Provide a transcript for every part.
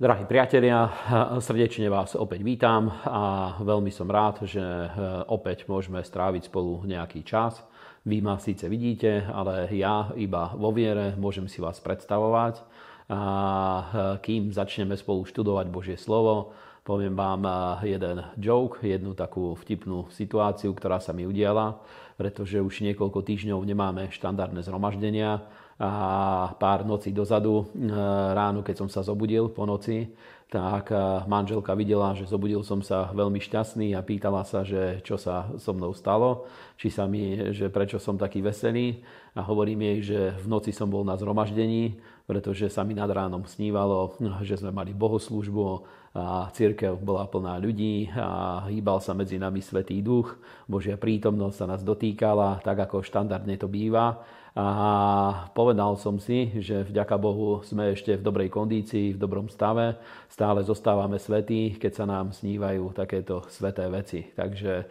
Drahí priatelia, srdečne vás opäť vítam a veľmi som rád, že e, opäť môžeme stráviť spolu nejaký čas. Vy ma síce vidíte, ale ja iba vo viere môžem si vás predstavovať. A e, kým začneme spolu študovať Božie slovo, poviem vám e, jeden joke, jednu takú vtipnú situáciu, ktorá sa mi udiala, pretože už niekoľko týždňov nemáme štandardné zhromaždenia a pár nocí dozadu, e, ráno, keď som sa zobudil po noci, tak e, manželka videla, že zobudil som sa veľmi šťastný a pýtala sa, že čo sa so mnou stalo, či sa mi, že prečo som taký veselý a hovorím jej, že v noci som bol na zhromaždení, pretože sa mi nad ránom snívalo, že sme mali bohoslužbu a církev bola plná ľudí a hýbal sa medzi nami Svetý Duch, Božia prítomnosť sa nás dotýkala, tak ako štandardne to býva a povedal som si, že vďaka Bohu sme ešte v dobrej kondícii, v dobrom stave. Stále zostávame svetí, keď sa nám snívajú takéto sveté veci. Takže e,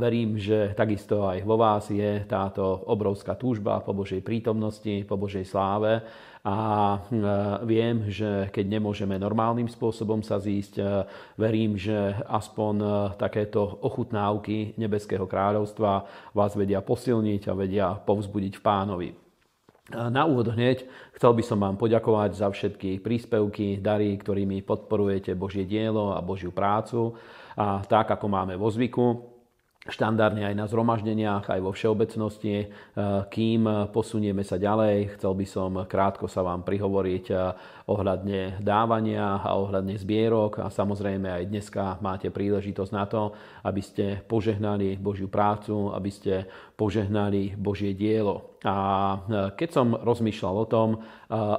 verím, že takisto aj vo vás je táto obrovská túžba po Božej prítomnosti, po Božej sláve a e, viem, že keď nemôžeme normálnym spôsobom sa zísť, e, verím, že aspoň e, takéto ochutnávky Nebeského kráľovstva vás vedia posilniť a vedia povzbudiť v pánovi. Na úvod hneď chcel by som vám poďakovať za všetky príspevky, dary, ktorými podporujete Božie dielo a Božiu prácu. A tak, ako máme vo zvyku, štandardne aj na zhromaždeniach, aj vo všeobecnosti. E, kým posunieme sa ďalej, chcel by som krátko sa vám prihovoriť e, ohľadne dávania a ohľadne zbierok a samozrejme aj dneska máte príležitosť na to, aby ste požehnali Božiu prácu, aby ste požehnali Božie dielo. A e, keď som rozmýšľal o tom, e,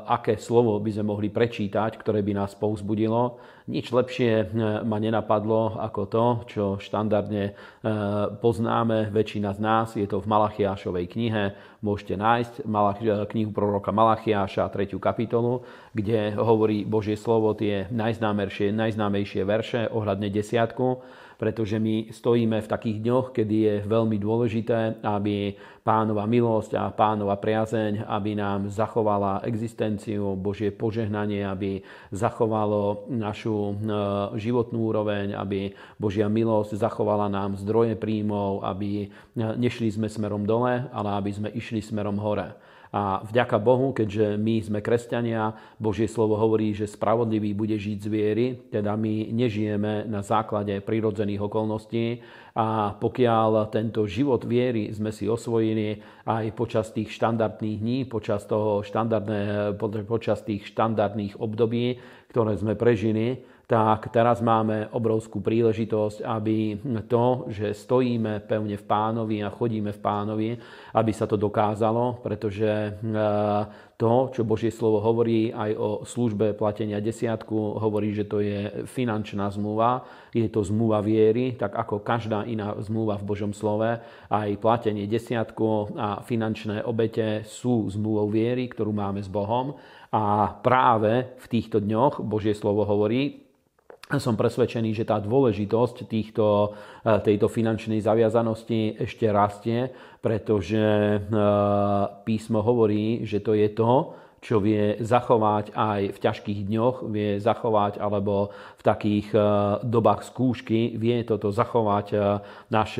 aké slovo by sme mohli prečítať, ktoré by nás povzbudilo, nič lepšie e, ma nenapadlo ako to, čo štandardne poznáme väčšina z nás. Je to v Malachiášovej knihe. Môžete nájsť knihu proroka Malachiáša, 3. kapitolu, kde hovorí Božie slovo tie najznámejšie, najznámejšie verše ohľadne desiatku pretože my stojíme v takých dňoch, kedy je veľmi dôležité, aby pánova milosť a pánova priazeň, aby nám zachovala existenciu, Božie požehnanie, aby zachovalo našu e, životnú úroveň, aby Božia milosť zachovala nám zdroje príjmov, aby e, nešli sme smerom dole, ale aby sme išli smerom hore. A vďaka Bohu, keďže my sme kresťania, Božie slovo hovorí, že spravodlivý bude žiť z viery, teda my nežijeme na základe prírodzených okolností a pokiaľ tento život viery sme si osvojili aj počas tých štandardných dní, počas, toho štandardné, počas tých štandardných období, ktoré sme prežili, tak teraz máme obrovskú príležitosť, aby to, že stojíme pevne v pánovi a chodíme v pánovi, aby sa to dokázalo, pretože eh, to, čo Božie slovo hovorí aj o službe platenia desiatku, hovorí, že to je finančná zmluva, je to zmluva viery, tak ako každá iná zmluva v Božom slove, aj platenie desiatku a finančné obete sú zmluvou viery, ktorú máme s Bohom. A práve v týchto dňoch Božie slovo hovorí, som presvedčený, že tá dôležitosť týchto, eh, tejto finančnej zaviazanosti ešte rastie, pretože eh, písmo hovorí, že to je to, čo vie zachovať aj v ťažkých dňoch, vie zachovať alebo v takých eh, dobách skúšky, vie toto zachovať naš,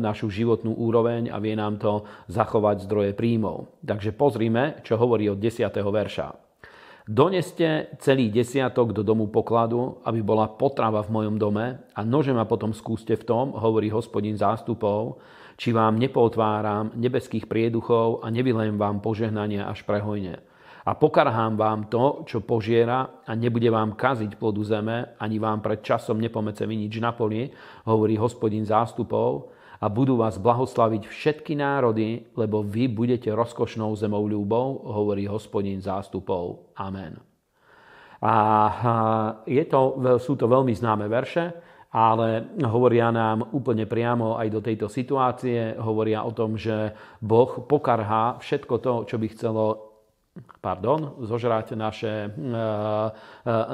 našu životnú úroveň a vie nám to zachovať zdroje príjmov. Takže pozrime, čo hovorí od 10. verša. Doneste celý desiatok do domu pokladu, aby bola potrava v mojom dome a nože ma potom skúste v tom, hovorí hospodin zástupov, či vám nepotváram nebeských prieduchov a nevylejem vám požehnania až prehojne. A pokarhám vám to, čo požiera a nebude vám kaziť plodu zeme, ani vám pred časom nepomece vinič na poli, hovorí hospodin zástupov, a budú vás blahoslaviť všetky národy, lebo vy budete rozkošnou zemou ľubou, hovorí hospodin zástupov. Amen. A je to, sú to veľmi známe verše, ale hovoria nám úplne priamo aj do tejto situácie. Hovoria o tom, že Boh pokarhá všetko to, čo by chcelo pardon, zožrať naše, e, e,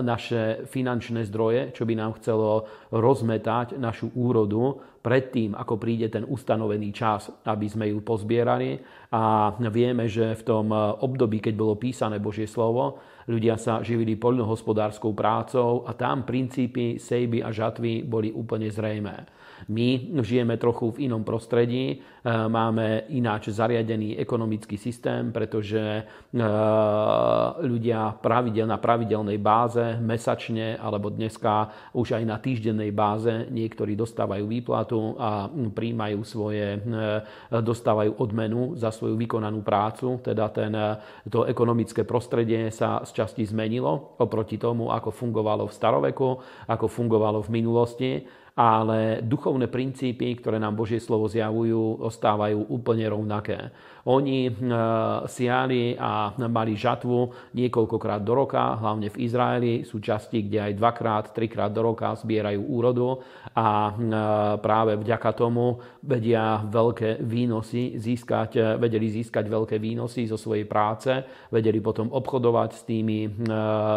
naše finančné zdroje, čo by nám chcelo rozmetať našu úrodu predtým, ako príde ten ustanovený čas, aby sme ju pozbierali. A vieme, že v tom e, období, keď bolo písané Božie slovo, ľudia sa živili poľnohospodárskou prácou a tam princípy sejby a žatvy boli úplne zrejmé. My žijeme trochu v inom prostredí, e, máme ináč zariadený ekonomický systém, pretože e, ľudia pravidel, na pravidelnej báze, mesačne alebo dneska už aj na týždennej báze niektorí dostávajú výplatu a príjmajú svoje, e, dostávajú odmenu za svoju vykonanú prácu, teda ten, to ekonomické prostredie sa z časti zmenilo oproti tomu, ako fungovalo v staroveku, ako fungovalo v minulosti ale duchovné princípy, ktoré nám Božie slovo zjavujú, ostávajú úplne rovnaké. Oni eh, siali a mali žatvu niekoľkokrát do roka, hlavne v Izraeli. Sú časti, kde aj dvakrát, trikrát do roka zbierajú úrodu a eh, práve vďaka tomu vedia veľké výnosy získať, eh, vedeli získať veľké výnosy zo svojej práce, vedeli potom obchodovať s, tými,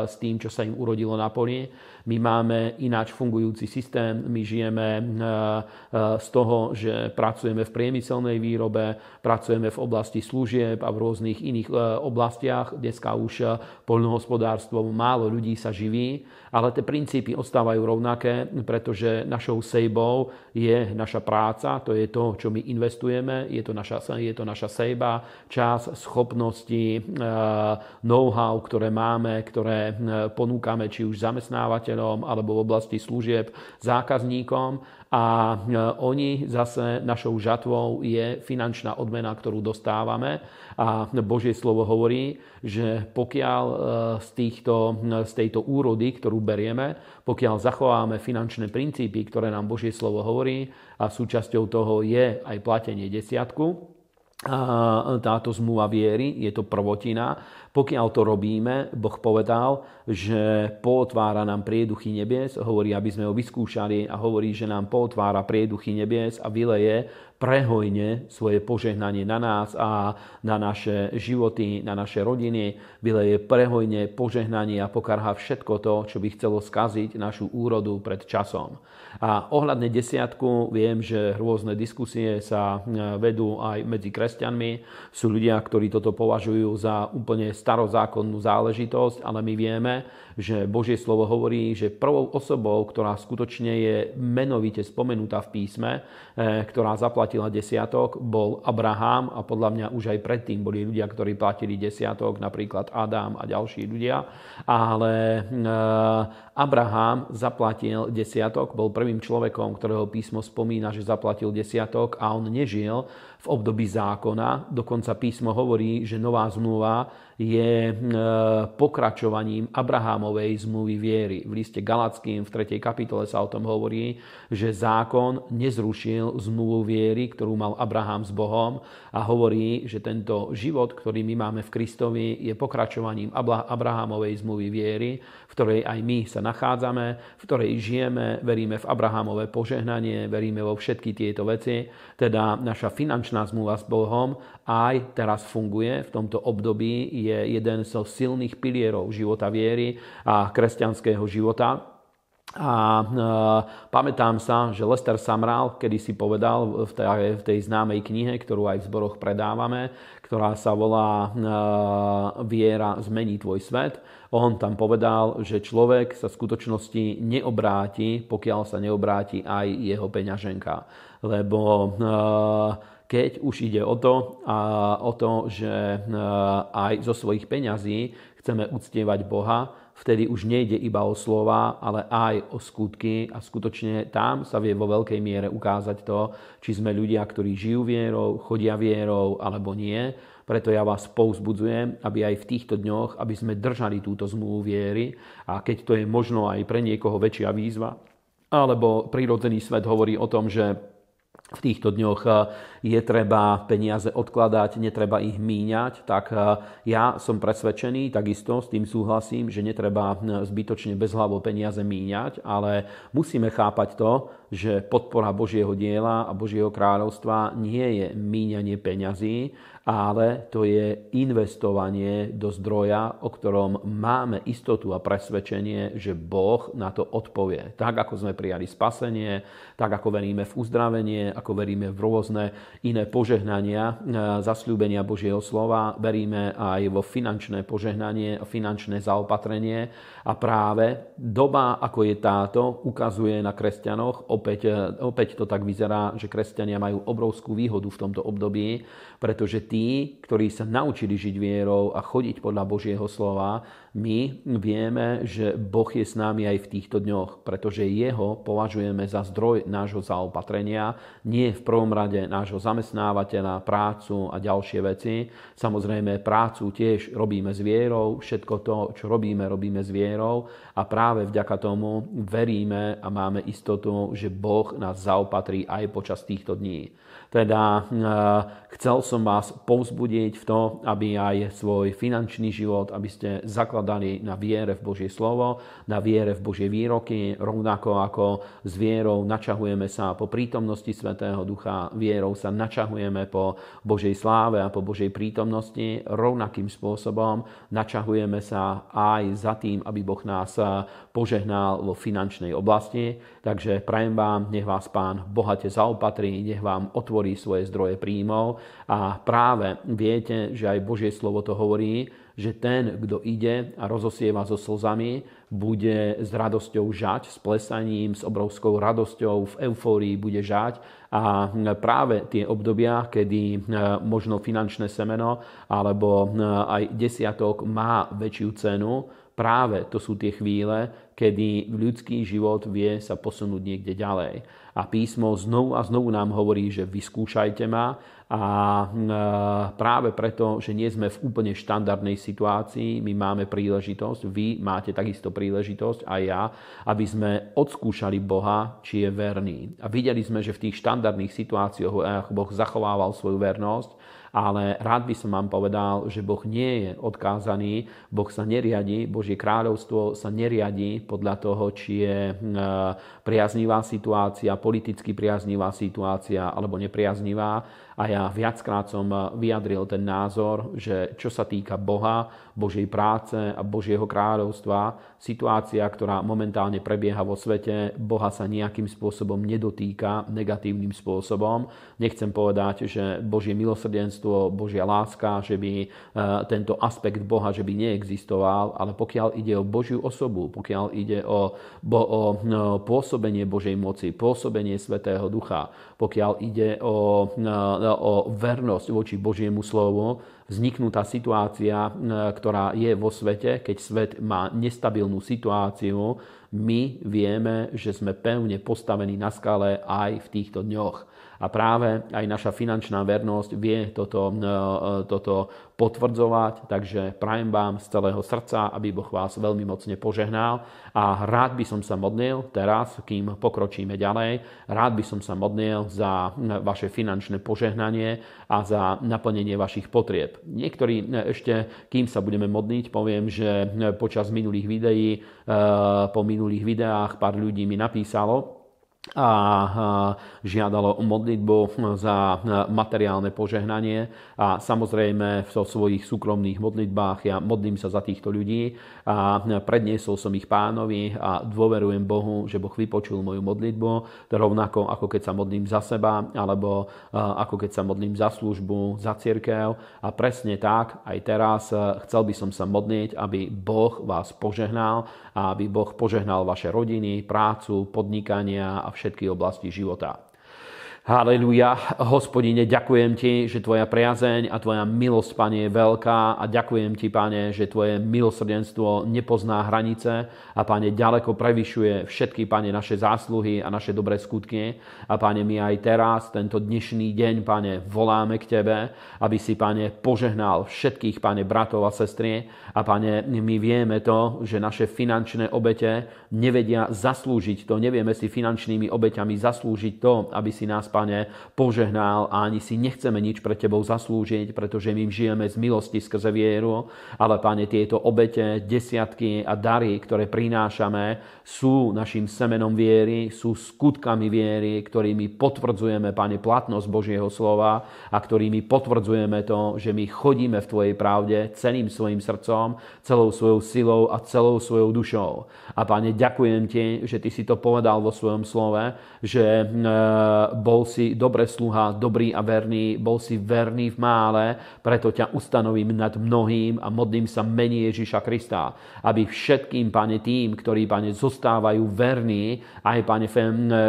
s tým, čo sa im urodilo na poli. My máme ináč fungujúci systém, my žijeme eh, eh, z toho, že pracujeme v priemyselnej výrobe, pracujeme v oblasti služieb a v rôznych iných eh, oblastiach. Dneska už poľnohospodárstvo málo ľudí sa živí ale tie princípy ostávajú rovnaké, pretože našou sejbou je naša práca, to je to, čo my investujeme, je to naša, je to naša sejba, čas, schopnosti, e, know-how, ktoré máme, ktoré e, ponúkame či už zamestnávateľom alebo v oblasti služieb zákazníkom a e, oni zase našou žatvou je finančná odmena, ktorú dostávame a Božie slovo hovorí, že pokiaľ e, z, týchto, e, z tejto úrody, ktorú berieme, pokiaľ zachováme finančné princípy, ktoré nám Božie slovo hovorí a súčasťou toho je aj platenie desiatku, táto zmluva viery, je to prvotina. Pokiaľ to robíme, Boh povedal, že potvára nám prieduchy nebies, hovorí, aby sme ho vyskúšali a hovorí, že nám potvára prieduchy nebies a vyleje prehojne svoje požehnanie na nás a na naše životy, na naše rodiny. Vyleje prehojne požehnanie a pokarha všetko to, čo by chcelo skaziť našu úrodu pred časom. A ohľadne desiatku viem, že rôzne diskusie sa e, vedú aj medzi kresťanmi. Sú ľudia, ktorí toto považujú za úplne starozákonnú záležitosť, ale my vieme, že Božie slovo hovorí, že prvou osobou, ktorá skutočne je menovite spomenutá v písme, e, ktorá zaplatí neplatila desiatok, bol Abraham a podľa mňa už aj predtým boli ľudia, ktorí platili desiatok, napríklad Adam a ďalší ľudia. Ale eh, Abraham zaplatil desiatok, bol prvým človekom, ktorého písmo spomína, že zaplatil desiatok a on nežil v období zákona. Dokonca písmo hovorí, že nová zmluva je e, pokračovaním Abrahámovej zmluvy viery. V liste Galackým v 3. kapitole sa o tom hovorí, že zákon nezrušil zmluvu viery, ktorú mal Abraham s Bohom a hovorí, že tento život, ktorý my máme v Kristovi, je pokračovaním Abrahámovej zmluvy viery, ktorej aj my sa nachádzame, v ktorej žijeme, veríme v Abrahamové požehnanie, veríme vo všetky tieto veci. Teda naša finančná zmluva s Bohom aj teraz funguje. V tomto období je jeden zo silných pilierov života viery a kresťanského života a e, pamätám sa, že Lester Samral kedy si povedal v tej, v tej známej knihe, ktorú aj v zboroch predávame, ktorá sa volá e, Viera zmení tvoj svet. On tam povedal, že človek sa v skutočnosti neobráti, pokiaľ sa neobráti aj jeho peňaženka. Lebo e, keď už ide o to, a, o to že e, aj zo svojich peňazí chceme uctievať Boha, vtedy už nejde iba o slova, ale aj o skutky a skutočne tam sa vie vo veľkej miere ukázať to, či sme ľudia, ktorí žijú vierou, chodia vierou alebo nie. Preto ja vás pouzbudzujem, aby aj v týchto dňoch, aby sme držali túto zmluvu viery a keď to je možno aj pre niekoho väčšia výzva, alebo prírodzený svet hovorí o tom, že v týchto dňoch eh, je treba peniaze odkladať, netreba ich míňať, tak eh, ja som presvedčený, takisto s tým súhlasím, že netreba hm, zbytočne bezhlavo peniaze míňať, ale musíme chápať to, že podpora Božieho diela a Božieho kráľovstva nie je míňanie peňazí, ale to je investovanie do zdroja, o ktorom máme istotu a presvedčenie, že Boh na to odpovie. Tak, ako sme prijali spasenie, tak, ako veríme v uzdravenie, ako veríme v rôzne iné požehnania, e, zasľúbenia Božieho slova, veríme aj vo finančné požehnanie, finančné zaopatrenie a práve doba, ako je táto, ukazuje na kresťanoch opäť, e, opäť to tak vyzerá, že kresťania majú obrovskú výhodu v tomto období, pretože tí, ktorí sa naučili žiť vierou a chodiť podľa Božieho slova, my vieme, že Boh je s nami aj v týchto dňoch, pretože Jeho považujeme za zdroj nášho zaopatrenia, nie v prvom rade nášho zamestnávateľa, prácu a ďalšie veci. Samozrejme, prácu tiež robíme s vierou, všetko to, čo robíme, robíme s vierou a práve vďaka tomu veríme a máme istotu, že Boh nás zaopatrí aj počas týchto dní. Teda eh, chcel som vás povzbudiť v to, aby aj svoj finančný život, aby ste zakladali na viere v Božie slovo, na viere v Božie výroky, rovnako ako s vierou načahujeme sa po prítomnosti Svetého Ducha, vierou sa načahujeme po Božej sláve a po Božej prítomnosti, rovnakým spôsobom načahujeme sa aj za tým, aby Boh nás požehnal vo finančnej oblasti. Takže prajem vám, nech vás pán bohate zaopatrí, nech vám otvorí svoje zdroje príjmov a práve viete, že aj Božie slovo to hovorí, že ten, kto ide a rozosieva so slzami, bude s radosťou žať, s plesaním, s obrovskou radosťou, v eufórii bude žať a práve tie obdobia, kedy e, možno finančné semeno alebo e, aj desiatok má väčšiu cenu, práve to sú tie chvíle, kedy ľudský život vie sa posunúť niekde ďalej. A písmo znovu a znovu nám hovorí, že vyskúšajte ma a e, práve preto, že nie sme v úplne štandardnej situácii, my máme príležitosť, vy máte takisto príležitosť a ja, aby sme odskúšali Boha, či je verný. A videli sme, že v tých štandardných situáciách Boh zachovával svoju vernosť, ale rád by som vám povedal, že Boh nie je odkázaný, Boh sa neriadi, Božie kráľovstvo sa neriadi podľa toho, či je hm, e, priaznivá situácia, politicky priaznivá situácia alebo nepriaznivá a ja viackrát som eh, vyjadril ten názor, že čo sa týka Boha, Božej práce a Božieho kráľovstva, situácia, ktorá momentálne prebieha vo svete, Boha sa nejakým spôsobom nedotýka negatívnym spôsobom. Nechcem povedať, že Božie milosrdenstvo, Božia láska, že by eh, tento aspekt Boha, že by neexistoval, ale pokiaľ ide o Božiu osobu, pokiaľ ide o, bo, o no, pôsobenie Božej moci, pôsobenie Svetého Ducha, pokiaľ ide o eh, teda o vernosť voči Božiemu slovu, vzniknú tá situácia, e, ktorá je vo svete, keď svet má nestabilnú situáciu, my vieme, že sme pevne postavení na skale aj v týchto dňoch. A práve aj naša finančná vernosť vie toto, e, e, toto potvrdzovať, takže prajem vám z celého srdca, aby Boh vás veľmi mocne požehnal a rád by som sa modnil teraz, kým pokročíme ďalej, rád by som sa modnil za vaše finančné požehnanie a za naplnenie vašich potrieb. Niektorí e, ešte, kým sa budeme modliť, poviem, že počas minulých videí, po minulých videách pár ľudí mi napísalo, a žiadalo modlitbu za materiálne požehnanie a samozrejme v svojich súkromných modlitbách ja modlím sa za týchto ľudí a predniesol som ich pánovi a dôverujem Bohu, že Boh vypočul moju modlitbu, rovnako ako keď sa modlím za seba alebo ako keď sa modlím za službu, za cirkev a presne tak aj teraz chcel by som sa modliť, aby Boh vás požehnal a aby Boh požehnal vaše rodiny, prácu, podnikania a všetky oblasti života. Haleluja, hospodine, ďakujem ti, že tvoja priazeň a tvoja milosť, pane, je veľká a ďakujem ti, pane, že tvoje milosrdenstvo nepozná hranice a, pane, ďaleko prevyšuje všetky, pane, naše zásluhy a naše dobré skutky. A, pane, my aj teraz, tento dnešný deň, pane, voláme k tebe, aby si, pane, požehnal všetkých, pane, bratov a sestry. A, pane, my vieme to, že naše finančné obete nevedia zaslúžiť to, nevieme si finančnými obeťami zaslúžiť to, aby si nás, Pane, požehnal a ani si nechceme nič pre Tebou zaslúžiť, pretože my žijeme z milosti skrze vieru, ale Pane, tieto obete, desiatky a dary, ktoré prinášame, sú našim semenom viery, sú skutkami viery, ktorými potvrdzujeme, Pane, platnosť Božieho slova a ktorými potvrdzujeme to, že my chodíme v Tvojej pravde celým svojim srdcom, celou svojou silou a celou svojou dušou. A Pane, ďakujem Ti, že Ty si to povedal vo svojom slove, že e, bol si dobre sluha, dobrý a verný, bol si verný v mále, preto ťa ustanovím nad mnohým a modlím sa mení Ježiša Krista, aby všetkým, pane, tým, ktorí, pane, zostávajú verní, aj, pane,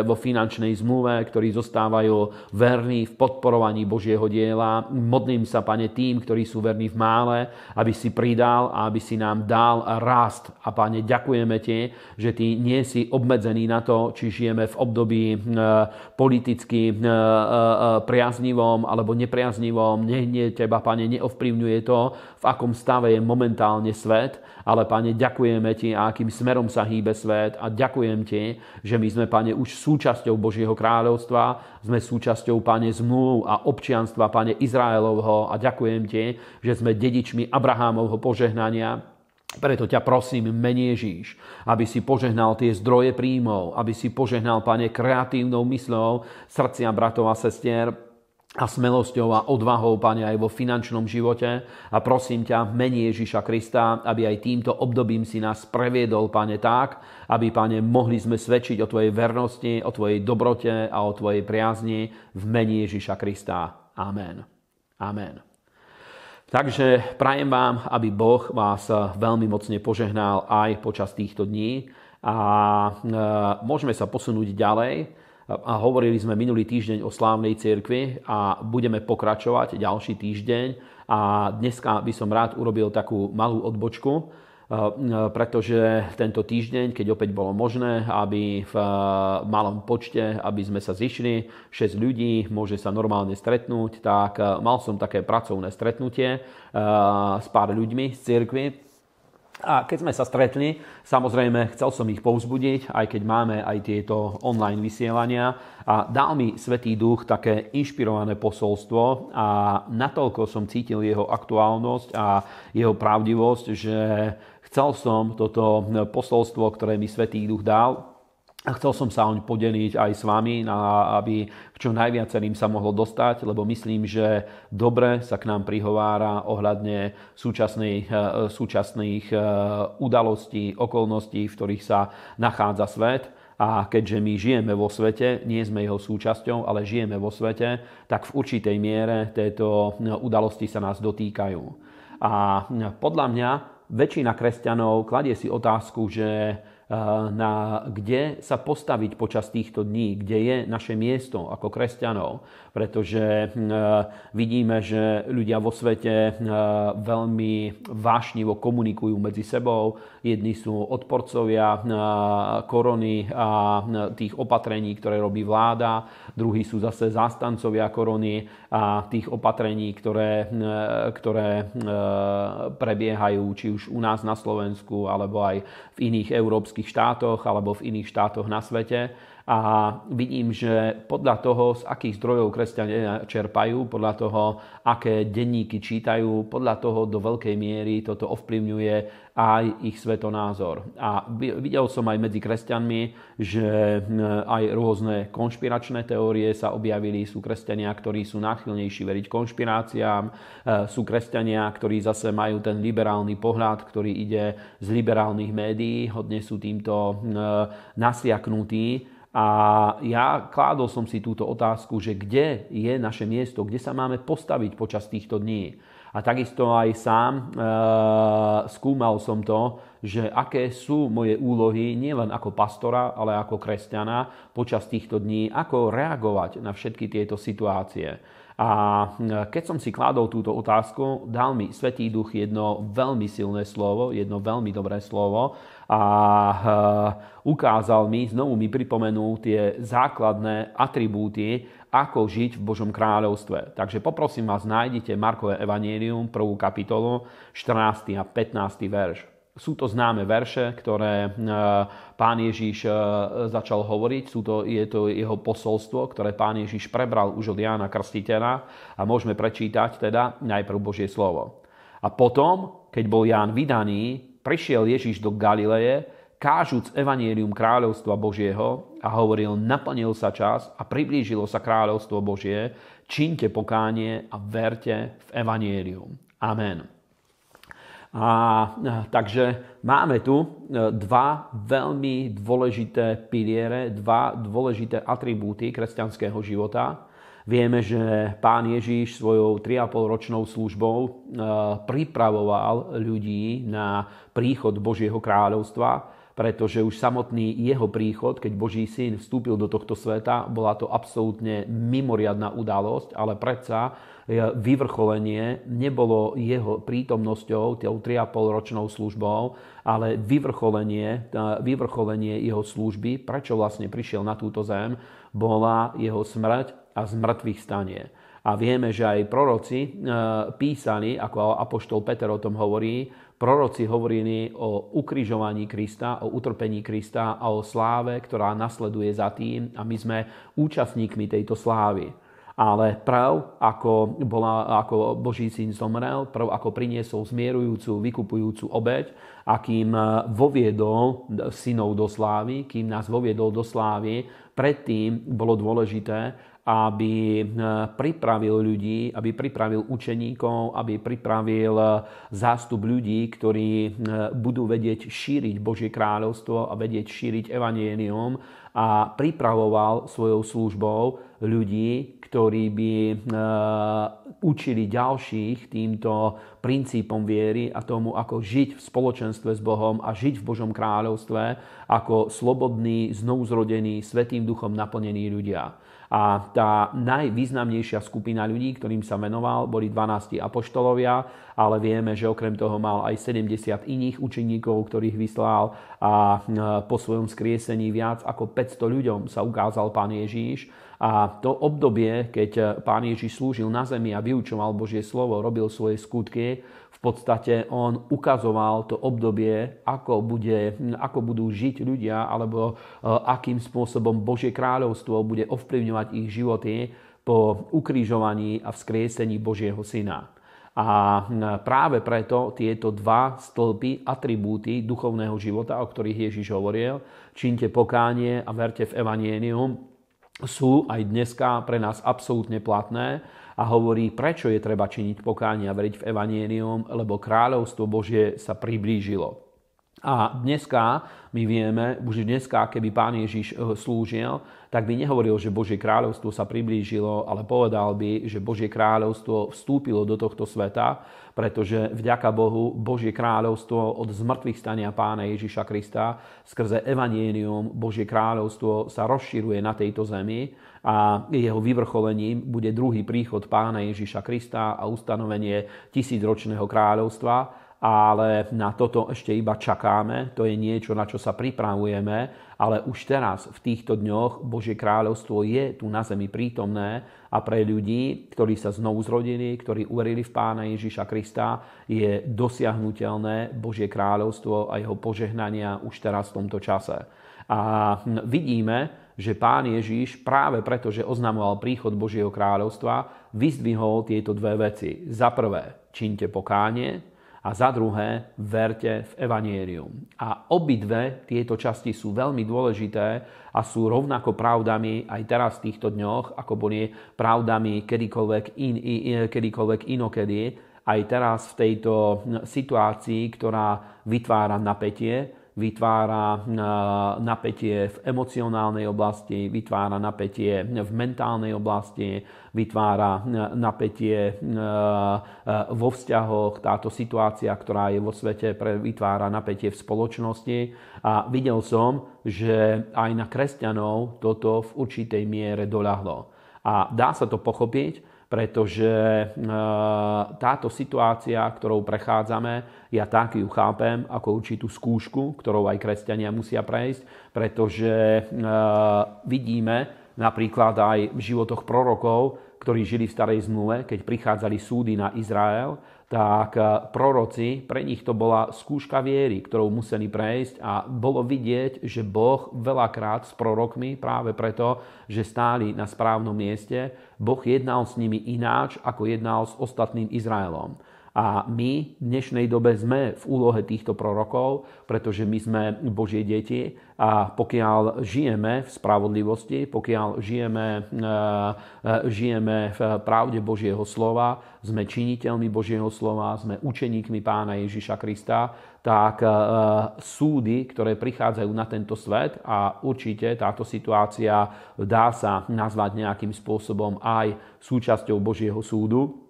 vo finančnej zmluve, ktorí zostávajú verní v podporovaní Božieho diela, modlím sa, pane, tým, ktorí sú verní v mále, aby si pridal a aby si nám dal rast. A, pane, ďakujeme ti, že ty nie si obmedzený na to, či žijeme v období eh, politických proti eh, eh, eh, priaznivom alebo nepriaznivom. Nehnie teba, pane, neovplyvňuje to, v akom stave je momentálne svet, ale pane, ďakujeme ti, a akým smerom sa hýbe svet a ďakujem ti, že my sme, pane, už súčasťou Božieho kráľovstva, sme súčasťou, pane, zmluv a občianstva, pane, Izraelovho a ďakujem ti, že sme dedičmi Abrahámovho požehnania preto ťa prosím, menej Ježíš, aby si požehnal tie zdroje príjmov, aby si požehnal, Pane, kreatívnou mysľou srdcia bratov a sestier, a smelosťou a odvahou, Pane, aj vo finančnom živote. A prosím ťa, mene Ježiša Krista, aby aj týmto obdobím si nás previedol, Pane, tak, aby, Pane, mohli sme svedčiť o Tvojej vernosti, o Tvojej dobrote a o Tvojej priazni v meni Ježiša Krista. Amen. Amen. Takže prajem vám, aby Boh vás eh, veľmi mocne požehnal aj počas týchto dní a eh, môžeme sa posunúť ďalej. A hovorili sme minulý týždeň o slávnej cirkvi a budeme pokračovať ďalší týždeň. A dneska by som rád urobil takú malú odbočku Eh, pretože tento týždeň, keď opäť bolo možné, aby v eh, malom počte, aby sme sa zišli, 6 ľudí môže sa normálne stretnúť, tak eh, mal som také pracovné stretnutie s pár ľuďmi z cirkvi, a keď sme sa stretli, samozrejme chcel som ich povzbudiť, aj keď máme aj tieto online vysielania. A dal mi Svetý Duch také inšpirované posolstvo a natoľko som cítil jeho aktuálnosť a jeho pravdivosť, že Chcel som toto e, posolstvo, ktoré mi Svetý Duch dal, a chcel som sa oň podeliť aj s vami, aby čo najviacerým sa mohlo dostať, lebo myslím, že dobre sa k nám prihovára ohľadne e, súčasných, súčasných e, udalostí, okolností, v ktorých sa nachádza svet. A keďže my žijeme vo svete, nie sme jeho súčasťou, ale žijeme vo svete, tak v určitej miere tieto udalosti sa nás dotýkajú. A podľa mňa väčšina kresťanov kladie si otázku, že eh, na kde sa postaviť počas týchto dní, kde je naše miesto ako kresťanov, pretože hm, eh, vidíme, že ľudia vo svete eh, veľmi vášnivo komunikujú medzi sebou. Jedni sú odporcovia korony a hm, tých opatrení, ktoré robí vláda, druhí sú zase zástancovia korony a tých opatrení, ktoré, e, ktoré e, prebiehajú či už u nás na Slovensku alebo aj v iných európskych štátoch alebo v iných štátoch na svete a vidím, že podľa toho, z akých zdrojov kresťania čerpajú, podľa toho, aké denníky čítajú, podľa toho do veľkej miery toto ovplyvňuje aj ich svetonázor. A videl som aj medzi kresťanmi, že aj rôzne konšpiračné teórie sa objavili. Sú kresťania, ktorí sú náchylnejší veriť konšpiráciám, e, sú kresťania, ktorí zase majú ten liberálny pohľad, ktorý ide z liberálnych médií, hodne sú týmto e, nasiaknutí a ja kládol som si túto otázku, že kde je naše miesto, kde sa máme postaviť počas týchto dní. A takisto aj sám e, skúmal som to, že aké sú moje úlohy nielen ako pastora, ale ako kresťana počas týchto dní, ako reagovať na všetky tieto situácie. A e, keď som si kládol túto otázku, dal mi Svetý Duch jedno veľmi silné slovo, jedno veľmi dobré slovo a eh, ukázal mi, znovu mi pripomenul tie základné atribúty, ako žiť v Božom kráľovstve. Takže poprosím vás, nájdite Markové evanielium, 1. kapitolu, 14. a 15. verš sú to známe verše, ktoré eh, pán Ježiš eh, začal hovoriť. Sú to, je to jeho posolstvo, ktoré pán Ježiš prebral už od Jána Krstiteľa a môžeme prečítať teda najprv Božie slovo. A potom, keď bol Ján vydaný, prišiel Ježiš do Galileje, kážuc evanielium kráľovstva Božieho a hovoril, naplnil sa čas a priblížilo sa kráľovstvo Božie, Čínte pokánie a verte v evanielium. Amen. A takže máme tu e, dva veľmi dôležité piliere, dva dôležité atribúty kresťanského života. Vieme, že pán Ježíš svojou 3,5-ročnou službou eh, pripravoval ľudí na príchod Božieho kráľovstva, pretože už samotný jeho príchod, keď Boží syn vstúpil do tohto sveta, bola to absolútne mimoriadná udalosť, ale predsa eh, vyvrcholenie nebolo jeho prítomnosťou, tou 3,5-ročnou službou, ale vyvrcholenie, eh, vyvrcholenie jeho služby, prečo vlastne prišiel na túto zem, bola jeho smrť a z mŕtvych stanie. A vieme, že aj proroci e, písali, ako apoštol Peter o tom hovorí, proroci hovorili o ukrižovaní Krista, o utrpení Krista a o sláve, ktorá nasleduje za tým a my sme účastníkmi tejto slávy. Ale prv, ako, bola, ako Boží syn zomrel, prv, ako priniesol zmierujúcu, vykupujúcu obeď a kým e, voviedol synov do slávy, kým nás voviedol do slávy, predtým bolo dôležité, aby eh, pripravil ľudí, aby pripravil učeníkov, aby pripravil eh, zástup ľudí, ktorí eh, budú vedieť šíriť Božie kráľovstvo a vedieť šíriť evanienium a pripravoval svojou službou ľudí, ktorí by učili ďalších týmto princípom viery a tomu, ako žiť v spoločenstve s Bohom a žiť v Božom kráľovstve ako slobodní, znovuzrodení, svetým duchom naplnení ľudia. A tá najvýznamnejšia skupina ľudí, ktorým sa venoval, boli 12 apoštolovia, ale vieme, že okrem toho mal aj 70 iných učeníkov, ktorých vyslal a e, po svojom skriesení viac ako 500 ľuďom sa ukázal pán Ježíš. A to obdobie, keď e, pán Ježiš slúžil na zemi a vyučoval Božie slovo, robil svoje skutky, v podstate on ukazoval to obdobie, ako, bude, ako budú žiť ľudia, alebo e, akým spôsobom Božie kráľovstvo bude ovplyvňovať ich životy po ukrižovaní a vzkriesení Božieho syna. A práve preto tieto dva stĺpy, atribúty duchovného života, o ktorých Ježiš hovoril, činte pokánie a verte v evanienium, sú aj dneska pre nás absolútne platné a hovorí, prečo je treba činiť pokánie a veriť v evanienium, lebo kráľovstvo Božie sa priblížilo. A dneska my vieme, už dneska, keby pán Ježiš eh, slúžil, tak by nehovoril, že Božie kráľovstvo sa priblížilo, ale povedal by, že Božie kráľovstvo vstúpilo do tohto sveta, pretože vďaka Bohu Božie kráľovstvo od zmrtvých stania pána Ježiša Krista skrze evanienium Božie kráľovstvo sa rozširuje na tejto zemi a jeho vyvrcholením bude druhý príchod pána Ježiša Krista a ustanovenie tisícročného kráľovstva, ale na toto ešte iba čakáme, to je niečo, na čo sa pripravujeme, ale už teraz v týchto dňoch Božie kráľovstvo je tu na zemi prítomné a pre ľudí, ktorí sa znovu zrodili, ktorí uverili v Pána Ježiša Krista, je dosiahnutelné Božie kráľovstvo a jeho požehnania už teraz v tomto čase. A vidíme, že pán Ježíš práve preto, že oznamoval príchod Božieho kráľovstva, vyzdvihol tieto dve veci. Za prvé, činte pokánie, a za druhé, verte v evanielium. A obidve tieto časti sú veľmi dôležité a sú rovnako pravdami aj teraz v týchto dňoch, ako boli pravdami kedykoľvek, in, kedykoľvek inokedy, aj teraz v tejto situácii, ktorá vytvára napätie, vytvára e, napätie v emocionálnej oblasti, vytvára napätie v mentálnej oblasti, vytvára e, napätie e, vo vzťahoch. Táto situácia, ktorá je vo svete, vytvára napätie v spoločnosti. A videl som, že aj na kresťanov toto v určitej miere doľahlo. A dá sa to pochopiť, pretože e, táto situácia, ktorou prechádzame, ja tak ju chápem ako určitú skúšku, ktorou aj kresťania musia prejsť, pretože e, vidíme napríklad aj v životoch prorokov, ktorí žili v starej zmluve, keď prichádzali súdy na Izrael, tak e, proroci, pre nich to bola skúška viery, ktorou museli prejsť a bolo vidieť, že Boh veľakrát s prorokmi práve preto, že stáli na správnom mieste, Boh jednal s nimi ináč, ako jednal s ostatným Izraelom. A my v dnešnej dobe sme v úlohe týchto prorokov, pretože my sme Božie deti a pokiaľ žijeme v spravodlivosti, pokiaľ žijeme, e, e, žijeme v pravde Božieho slova, sme činiteľmi Božieho slova, sme učeníkmi Pána Ježiša Krista, tak e, súdy, ktoré prichádzajú na tento svet a určite táto situácia dá sa nazvať nejakým spôsobom aj súčasťou Božieho súdu,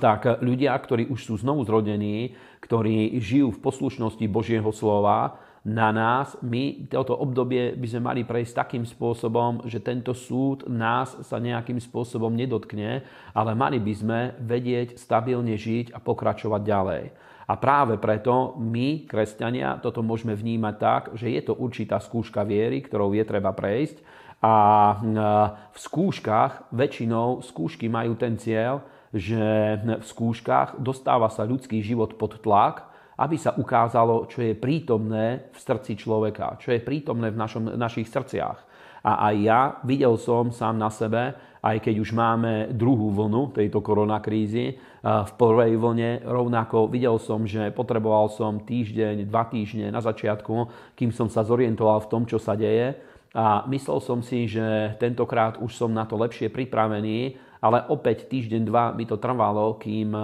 tak e, ľudia, ktorí už sú znovu zrodení, ktorí žijú v poslušnosti Božieho slova, na nás, my toto obdobie by sme mali prejsť takým spôsobom, že tento súd nás sa nejakým spôsobom nedotkne, ale mali by sme vedieť stabilne žiť a pokračovať ďalej. A práve preto my, kresťania, toto môžeme vnímať tak, že je to určitá skúška viery, ktorou je treba prejsť. A e, v skúškach väčšinou skúšky majú ten cieľ, že v skúškach dostáva sa ľudský život pod tlak, aby sa ukázalo, čo je prítomné v srdci človeka, čo je prítomné v našom, našich srdciach. A aj ja videl som sám na sebe, aj keď už máme druhú vlnu tejto koronakrízy, v prvej vlne rovnako videl som, že potreboval som týždeň, dva týždne na začiatku, kým som sa zorientoval v tom, čo sa deje. A myslel som si, že tentokrát už som na to lepšie pripravený ale opäť týždeň, dva mi to trvalo, kým eh,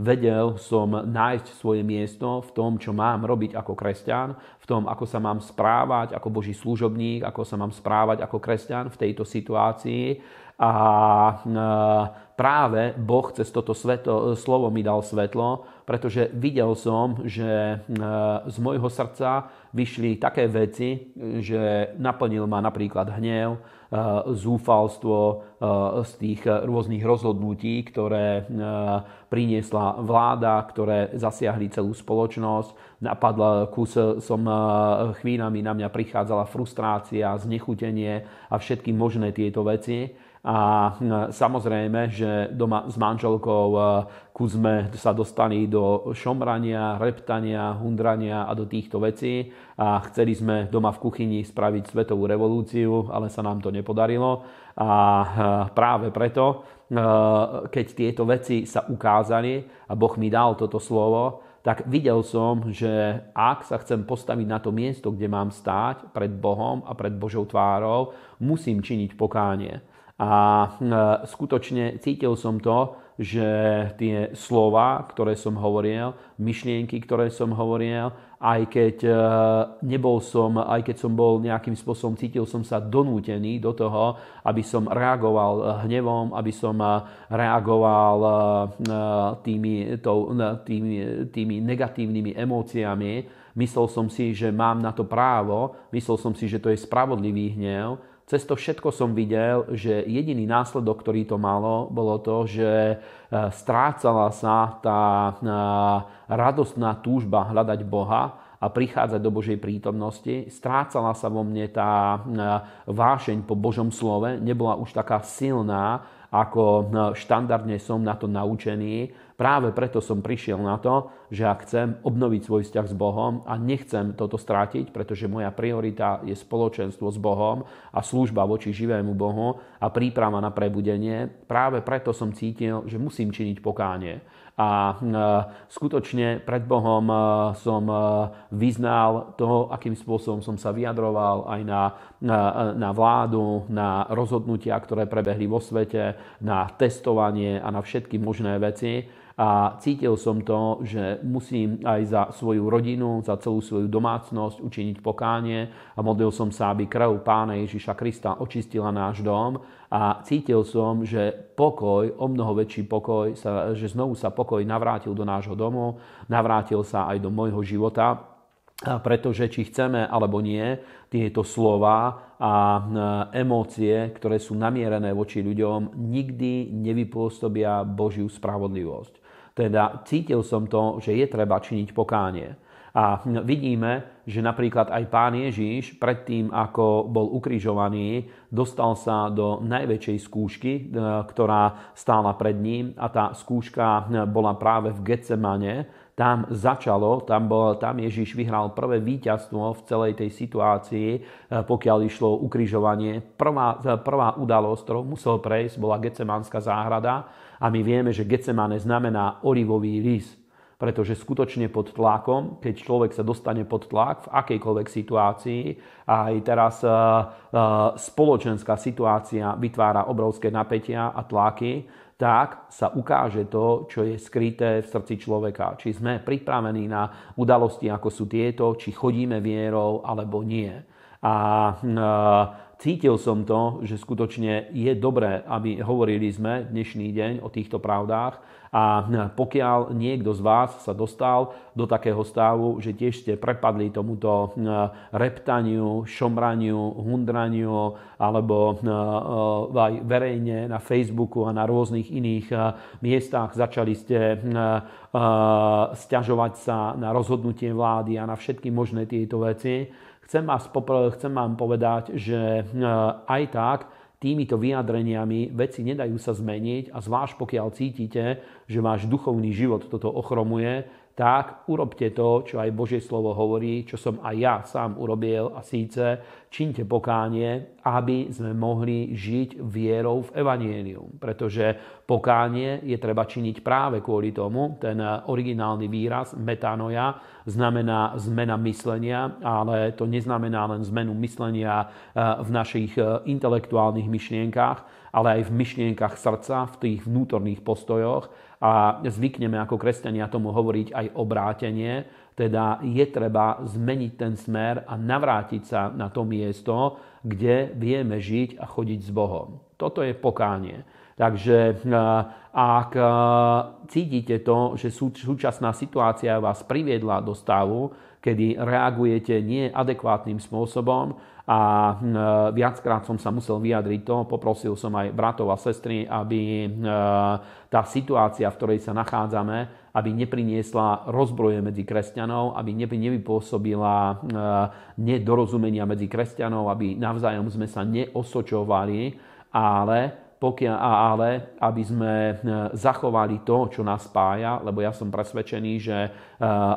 vedel som nájsť svoje miesto v tom, čo mám robiť ako kresťan, v tom, ako sa mám správať ako Boží služobník, ako sa mám správať ako kresťan v tejto situácii a e, práve Boh cez toto sveto, slovo mi dal svetlo, pretože videl som, že e, z môjho srdca vyšli také veci, že naplnil ma napríklad hnev, e, zúfalstvo z tých rôznych rozhodnutí, ktoré priniesla vláda, ktoré zasiahli celú spoločnosť. Napadla kus som chvíľami na mňa prichádzala frustrácia, znechutenie a všetky možné tieto veci a hm, samozrejme, že doma s manželkou sme e, sa dostali do šomrania, reptania, hundrania a do týchto vecí. A chceli sme doma v kuchyni spraviť svetovú revolúciu, ale sa nám to nepodarilo. A e, práve preto, e, keď tieto veci sa ukázali a Boh mi dal toto slovo, tak videl som, že ak sa chcem postaviť na to miesto, kde mám stáť pred Bohom a pred Božou tvárou, musím činiť pokánie. A e, skutočne cítil som to, že tie slova, ktoré som hovoril, myšlienky, ktoré som hovoril, aj keď e, nebol som, aj keď som bol nejakým spôsobom, cítil som sa donútený do toho, aby som reagoval e, hnevom, aby som reagoval tými, tými, tými negatívnymi emóciami. Myslel som si, že mám na to právo, myslel som si, že to je spravodlivý hnev, cez to všetko som videl, že jediný následok, ktorý to malo, bolo to, že e, strácala sa tá e, radostná túžba hľadať Boha, a prichádzať do Božej prítomnosti. Strácala sa vo mne tá e, vášeň po Božom slove, nebola už taká silná ako no, štandardne som na to naučený. Práve preto som prišiel na to, že ak chcem obnoviť svoj vzťah s Bohom a nechcem toto strátiť, pretože moja priorita je spoločenstvo s Bohom a služba voči živému Bohu a príprava na prebudenie, práve preto som cítil, že musím činiť pokánie. A e, skutočne pred Bohom e, som e, vyznal to, akým spôsobom som sa vyjadroval aj na, na, na vládu, na rozhodnutia, ktoré prebehli vo svete, na testovanie a na všetky možné veci a cítil som to, že musím aj za svoju rodinu, za celú svoju domácnosť učiniť pokánie a modlil som sa, aby krv Pána Ježiša Krista očistila náš dom a cítil som, že pokoj, o mnoho väčší pokoj, sa, že znovu sa pokoj navrátil do nášho domu, navrátil sa aj do môjho života, pretože či chceme alebo nie, tieto slova a e, emócie, ktoré sú namierené voči ľuďom, nikdy nevypôsobia Božiu spravodlivosť. Teda cítil som to, že je treba činiť pokánie. A vidíme, že napríklad aj pán Ježiš predtým, ako bol ukrižovaný, dostal sa do najväčšej skúšky, e, ktorá stála pred ním a tá skúška bola práve v Getsemane. Tam začalo, tam, bol, tam Ježiš vyhral prvé víťazstvo v celej tej situácii, e, pokiaľ išlo ukrižovanie. Prvá, prvá udalosť, ktorou musel prejsť, bola Getsemanská záhrada a my vieme, že Getsemane znamená olivový rís, pretože skutočne pod tlakom, keď človek sa dostane pod tlak v akejkoľvek situácii, aj teraz e, e, spoločenská situácia vytvára obrovské napätia a tlaky, tak sa ukáže to, čo je skryté v srdci človeka. Či sme pripravení na udalosti, ako sú tieto, či chodíme vierou, alebo nie. A e, cítil som to, že skutočne je dobré, aby hovorili sme dnešný deň o týchto pravdách a pokiaľ niekto z vás sa dostal do takého stavu, že tiež ste prepadli tomuto e, reptaniu, šomraniu, hundraniu alebo e, e, aj verejne na Facebooku a na rôznych iných miestach začali ste stiažovať sa na rozhodnutie vlády a na všetky možné tieto veci, Chcem, vás popr- chcem vám povedať, že e, aj tak týmito vyjadreniami veci nedajú sa zmeniť a zvlášť pokiaľ cítite, že váš duchovný život toto ochromuje, tak urobte to, čo aj Božie slovo hovorí, čo som aj ja sám urobil a síce činte pokánie, aby sme mohli žiť vierou v evanielium. Pretože pokánie je treba činiť práve kvôli tomu. Ten originálny výraz metanoja znamená zmena myslenia, ale to neznamená len zmenu myslenia e, v našich e, intelektuálnych myšlienkach, ale aj v myšlienkach srdca, v tých vnútorných postojoch, a zvykneme ako kresťania tomu hovoriť aj obrátenie, teda je treba zmeniť ten smer a navrátiť sa na to miesto, kde vieme žiť a chodiť s Bohom. Toto je pokánie. Takže eh, ak eh, cítite to, že súčasná situácia vás priviedla do stavu, kedy reagujete neadekvátnym spôsobom, a e, viackrát som sa musel vyjadriť to. Poprosil som aj bratov a sestry, aby e, tá situácia, v ktorej sa nachádzame, aby nepriniesla rozbroje medzi kresťanov, aby nevypôsobila e, nedorozumenia medzi kresťanov, aby navzájom sme sa neosočovali, ale pokiaľ, ale aby sme e, zachovali to, čo nás spája, lebo ja som presvedčený, že e,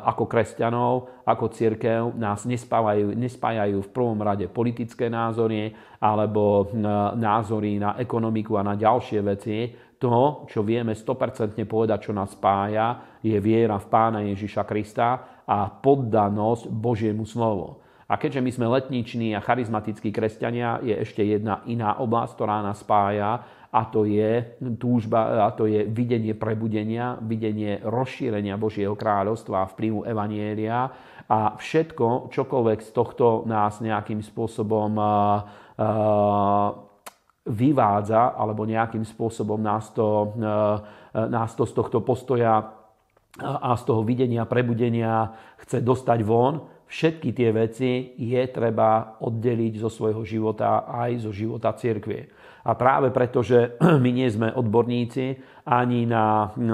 ako kresťanov, ako církev nás nespájajú, nespájajú v prvom rade politické názory alebo e, názory na ekonomiku a na ďalšie veci. To, čo vieme 100% povedať, čo nás spája, je viera v Pána Ježiša Krista a poddanosť Božiemu slovu. A keďže my sme letniční a charizmatickí kresťania, je ešte jedna iná oblasť, ktorá nás spája a to je túžba, a to je videnie prebudenia, videnie rozšírenia Božieho kráľovstva a vplyvu Evanielia a všetko, čokoľvek z tohto nás nejakým spôsobom vyvádza alebo nejakým spôsobom nás to, nás to z tohto postoja a z toho videnia, prebudenia chce dostať von, Všetky tie veci je treba oddeliť zo svojho života aj zo života cirkvie. A práve preto, že my nie sme odborníci ani na, e,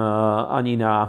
ani na e,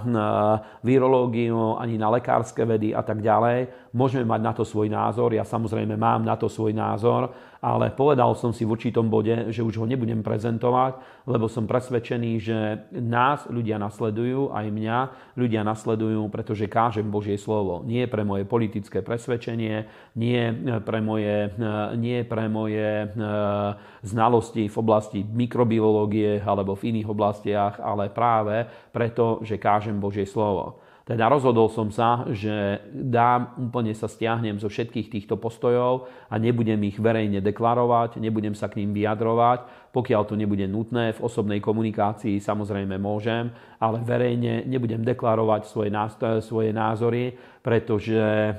virológiu, ani na lekárske vedy a tak ďalej, môžeme mať na to svoj názor. Ja samozrejme mám na to svoj názor, ale povedal som si v určitom bode, že už ho nebudem prezentovať, lebo som presvedčený, že nás ľudia nasledujú, aj mňa ľudia nasledujú, pretože kážem Božie slovo. Nie pre moje politické presvedčenie, nie pre moje, nie pre moje eh, znalosti v oblasti mikrobiológie alebo v iných oblastiach, ale práve preto, že kážem Božie slovo. Teda rozhodol som sa, že dám, úplne sa stiahnem zo všetkých týchto postojov a nebudem ich verejne deklarovať, nebudem sa k ním vyjadrovať. Pokiaľ to nebude nutné, v osobnej komunikácii samozrejme môžem, ale verejne nebudem deklarovať svoje, nástoje, svoje názory, pretože e,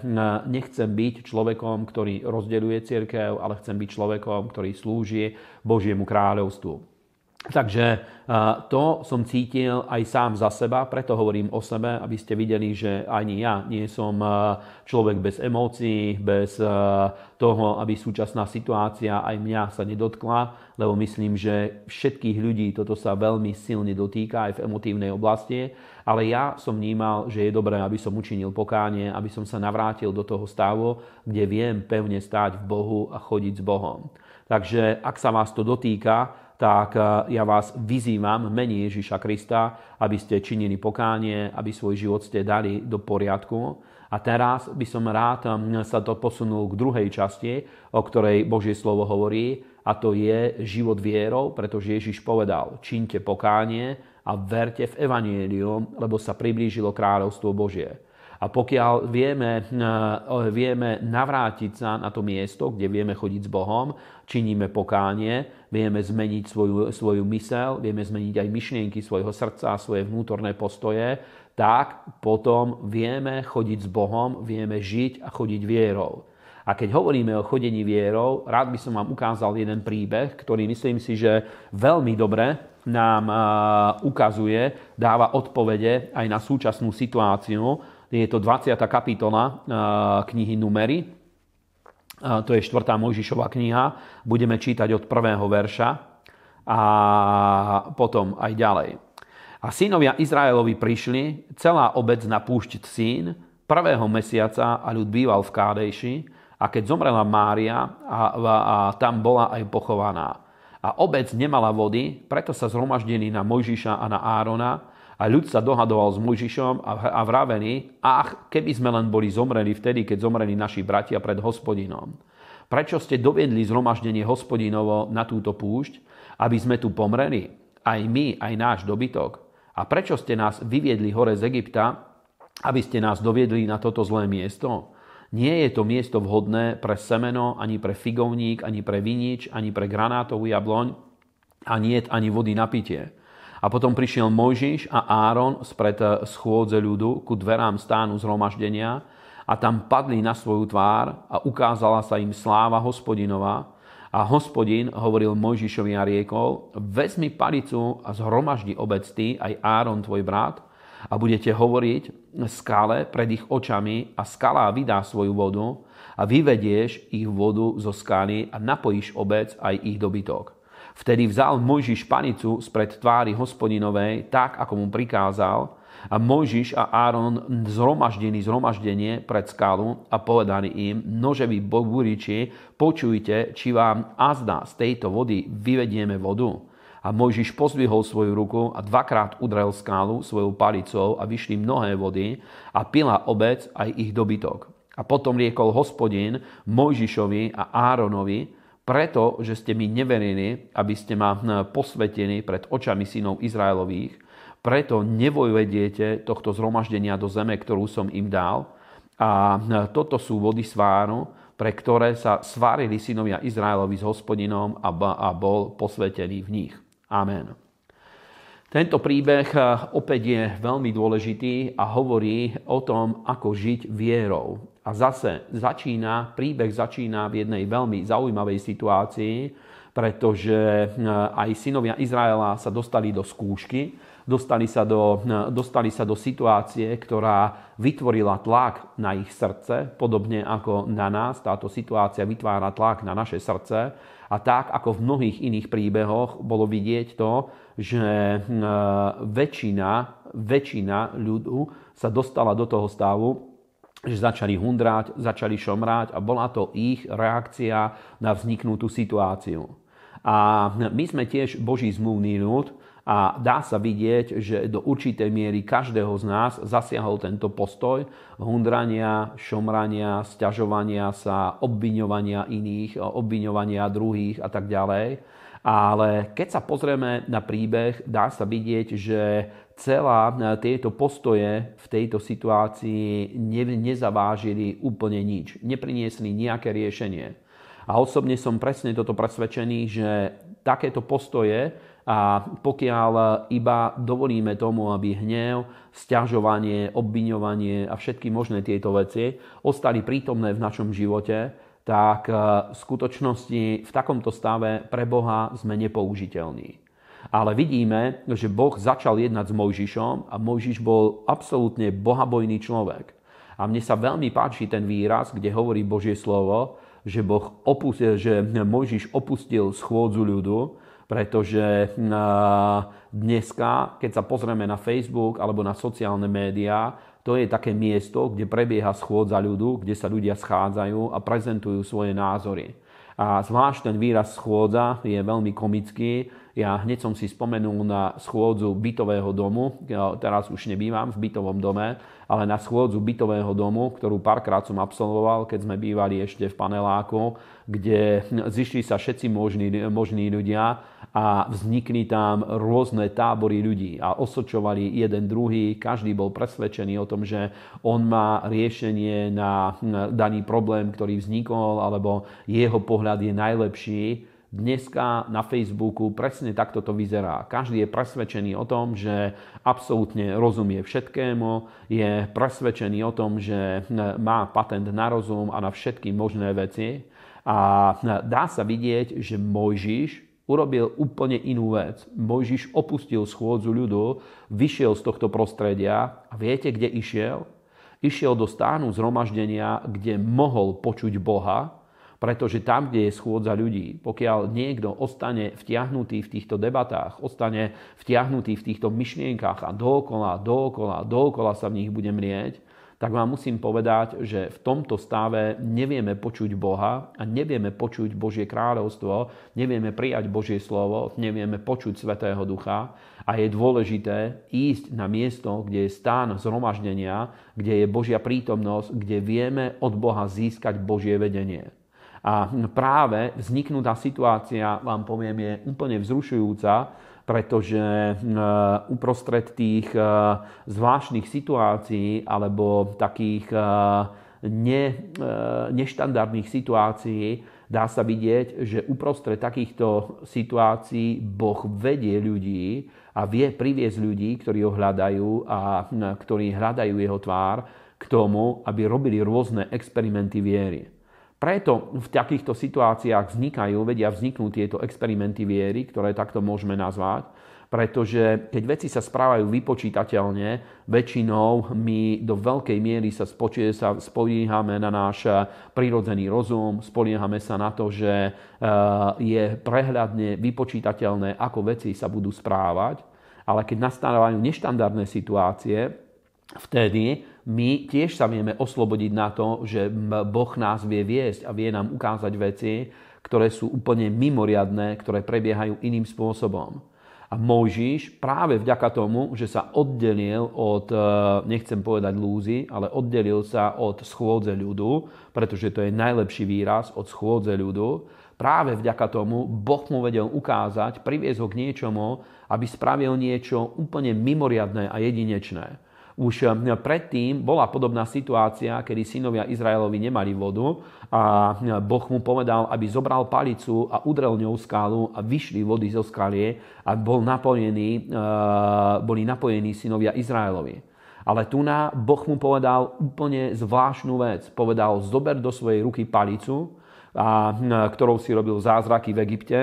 nechcem byť človekom, ktorý rozdeľuje církev, ale chcem byť človekom, ktorý slúži Božiemu kráľovstvu. Takže eh, to som cítil aj sám za seba, preto hovorím o sebe, aby ste videli, že ani ja nie som eh, človek bez emócií, bez eh, toho, aby súčasná situácia aj mňa sa nedotkla, lebo myslím, že všetkých ľudí toto sa veľmi silne dotýka aj v emotívnej oblasti, ale ja som vnímal, že je dobré, aby som učinil pokánie, aby som sa navrátil do toho stavu, kde viem pevne stáť v Bohu a chodiť s Bohom. Takže ak sa vás to dotýka, tak eh, ja vás vyzývam mení Ježiša Krista, aby ste činili pokánie, aby svoj život ste dali do poriadku. A teraz by som rád eh, sa to posunul k druhej časti, o ktorej Božie slovo hovorí, a to je život vierou, pretože Ježiš povedal, činte pokánie a verte v Evangelium, lebo sa priblížilo kráľovstvo Božie. A pokiaľ vieme, eh, vieme navrátiť sa na to miesto, kde vieme chodiť s Bohom, činíme pokánie, vieme zmeniť svoju, svoju mysel, vieme zmeniť aj myšlienky svojho srdca, svoje vnútorné postoje, tak potom vieme chodiť s Bohom, vieme žiť a chodiť vierou. A keď hovoríme o chodení vierou, rád by som vám ukázal jeden príbeh, ktorý myslím si, že veľmi dobre nám ukazuje, dáva odpovede aj na súčasnú situáciu. Je to 20. kapitola knihy Numery, to je 4. Mojžišova kniha, budeme čítať od prvého verša a potom aj ďalej. A synovia Izraelovi prišli, celá obec na púšť syn, prvého mesiaca a ľud býval v Kádejši, a keď zomrela Mária, a, a, a tam bola aj pochovaná. A obec nemala vody, preto sa zhromaždili na Mojžiša a na Árona, a ľud sa dohadoval s Mojžišom a vravený, ach, keby sme len boli zomreli vtedy, keď zomreli naši bratia pred hospodinom. Prečo ste doviedli zhromaždenie hospodinovo na túto púšť, aby sme tu pomreli? Aj my, aj náš dobytok. A prečo ste nás vyviedli hore z Egypta, aby ste nás doviedli na toto zlé miesto? Nie je to miesto vhodné pre semeno, ani pre figovník, ani pre vinič, ani pre granátovú jabloň a nie ani vody na pitie. A potom prišiel Mojžiš a Áron spred eh, schôdze ľudu ku dverám stánu zhromaždenia a tam padli na svoju tvár a ukázala sa im sláva hospodinová. A hospodin hovoril Mojžišovi a riekol, vezmi palicu a zhromaždi obec ty, aj Áron tvoj brat, a budete hovoriť skále pred ich očami a skala vydá svoju vodu a vyvedieš ich vodu zo skály a napojíš obec aj ich dobytok. Vtedy vzal Mojžiš panicu spred tvári hospodinovej, tak ako mu prikázal, a Mojžiš a Áron zhromaždili zhromaždenie pred skalu a povedali im, nože vy boguriči, počujte, či vám azda z tejto vody vyvedieme vodu. A Mojžiš pozdvihol svoju ruku a dvakrát udrel skálu svojou palicou a vyšli mnohé vody a pila obec aj ich dobytok. A potom riekol hospodin Mojžišovi a Áronovi, preto, že ste mi neverili, aby ste ma hm, posvetili pred očami synov Izraelových, preto nevojvediete tohto zhromaždenia do zeme, ktorú som im dal. A hm, toto sú vody sváru, pre ktoré sa svárili synovia Izraelovi s hospodinom a bol posvetený v nich. Amen. Tento príbeh hm, opäť je veľmi dôležitý a hovorí o tom, ako žiť vierou. A zase začína, príbeh začína v jednej veľmi zaujímavej situácii, pretože eh, aj synovia Izraela sa dostali do skúšky, dostali sa do, eh, dostali sa do situácie, ktorá vytvorila tlak na ich srdce, podobne ako na nás. Táto situácia vytvára tlak na naše srdce. A tak, ako v mnohých iných príbehoch, bolo vidieť to, že eh, väčšina, väčšina ľudu sa dostala do toho stavu, že začali hundrať, začali šomrať a bola to ich reakcia na vzniknutú situáciu. A my sme tiež Boží zmluvný ľud a dá sa vidieť, že do určitej miery každého z nás zasiahol tento postoj hundrania, šomrania, sťažovania sa, obviňovania iných, obviňovania druhých a tak ďalej. Ale keď sa pozrieme na príbeh, dá sa vidieť, že celá e, tieto postoje v tejto situácii ne, nezavážili úplne nič. Nepriniesli nejaké riešenie. A osobne som presne toto presvedčený, že takéto postoje a pokiaľ iba dovolíme tomu, aby hnev, sťažovanie, obviňovanie a všetky možné tieto veci ostali prítomné v našom živote, tak e, v skutočnosti v takomto stave pre Boha sme nepoužiteľní. Ale vidíme, že Boh začal jednať s Mojžišom a Mojžiš bol absolútne bohabojný človek. A mne sa veľmi páči ten výraz, kde hovorí Božie slovo, že, boh opustil, že Mojžiš opustil schôdzu ľudu, pretože hm, dneska, keď sa pozrieme na Facebook alebo na sociálne médiá, to je také miesto, kde prebieha schôdza ľudu, kde sa ľudia schádzajú a prezentujú svoje názory. A zvlášť ten výraz schôdza je veľmi komický, ja hneď som si spomenul na schôdzu bytového domu, ja teraz už nebývam v bytovom dome, ale na schôdzu bytového domu, ktorú párkrát som absolvoval, keď sme bývali ešte v paneláku, kde zišli sa všetci možní, možní ľudia a vznikli tam rôzne tábory ľudí a osočovali jeden druhý, každý bol presvedčený o tom, že on má riešenie na daný problém, ktorý vznikol, alebo jeho pohľad je najlepší Dneska na Facebooku presne takto to vyzerá. Každý je presvedčený o tom, že absolútne rozumie všetkému, je presvedčený o tom, že e, má patent na rozum a na všetky možné veci. A e, dá sa vidieť, že Mojžiš urobil úplne inú vec. Mojžiš opustil schôdzu ľudu, vyšiel z tohto prostredia a viete, kde išiel? Išiel do stánu zhromaždenia, kde mohol počuť Boha, pretože tam, kde je schôdza ľudí, pokiaľ niekto ostane vtiahnutý v týchto debatách, ostane vtiahnutý v týchto myšlienkach a dookola, dookola, dookola sa v nich bude mrieť, tak vám musím povedať, že v tomto stave nevieme počuť Boha a nevieme počuť Božie kráľovstvo, nevieme prijať Božie slovo, nevieme počuť Svetého Ducha a je dôležité ísť na miesto, kde je stán zhromaždenia, kde je Božia prítomnosť, kde vieme od Boha získať Božie vedenie. A práve vzniknutá situácia, vám poviem, je úplne vzrušujúca, pretože e, uprostred tých e, zvláštnych situácií alebo takých e, ne, neštandardných situácií dá sa vidieť, že uprostred takýchto situácií Boh vedie ľudí a vie priviesť ľudí, ktorí ho hľadajú a ktorí hľadajú jeho tvár k tomu, aby robili rôzne experimenty viery. Preto v takýchto situáciách vznikajú, vedia vzniknú tieto experimenty viery, ktoré takto môžeme nazvať, pretože keď veci sa správajú vypočítateľne, väčšinou my do veľkej miery sa, spočie, sa na náš eh, prirodzený rozum, Spolíhame sa na to, že eh, je prehľadne vypočítateľné, ako veci sa budú správať, ale keď nastávajú neštandardné situácie, vtedy my tiež sa vieme oslobodiť na to, že Boh nás vie viesť a vie nám ukázať veci, ktoré sú úplne mimoriadné, ktoré prebiehajú iným spôsobom. A Mojžiš práve vďaka tomu, že sa oddelil od, e, nechcem povedať lúzy, ale oddelil sa od schôdze ľudu, pretože to je najlepší výraz od schôdze ľudu, práve vďaka tomu Boh mu vedel ukázať, priviesť ho k niečomu, aby spravil niečo úplne mimoriadné a jedinečné. Už eh, predtým bola podobná situácia, kedy synovia Izraelovi nemali vodu a eh, Boh mu povedal, aby zobral palicu a udrel ňou skálu a vyšli vody zo skalie a bol napojený, eh, boli napojení synovia Izraelovi. Ale tu na Boh mu povedal úplne zvláštnu vec. Povedal, zober do svojej ruky palicu, a, hm, ktorou si robil zázraky v Egypte.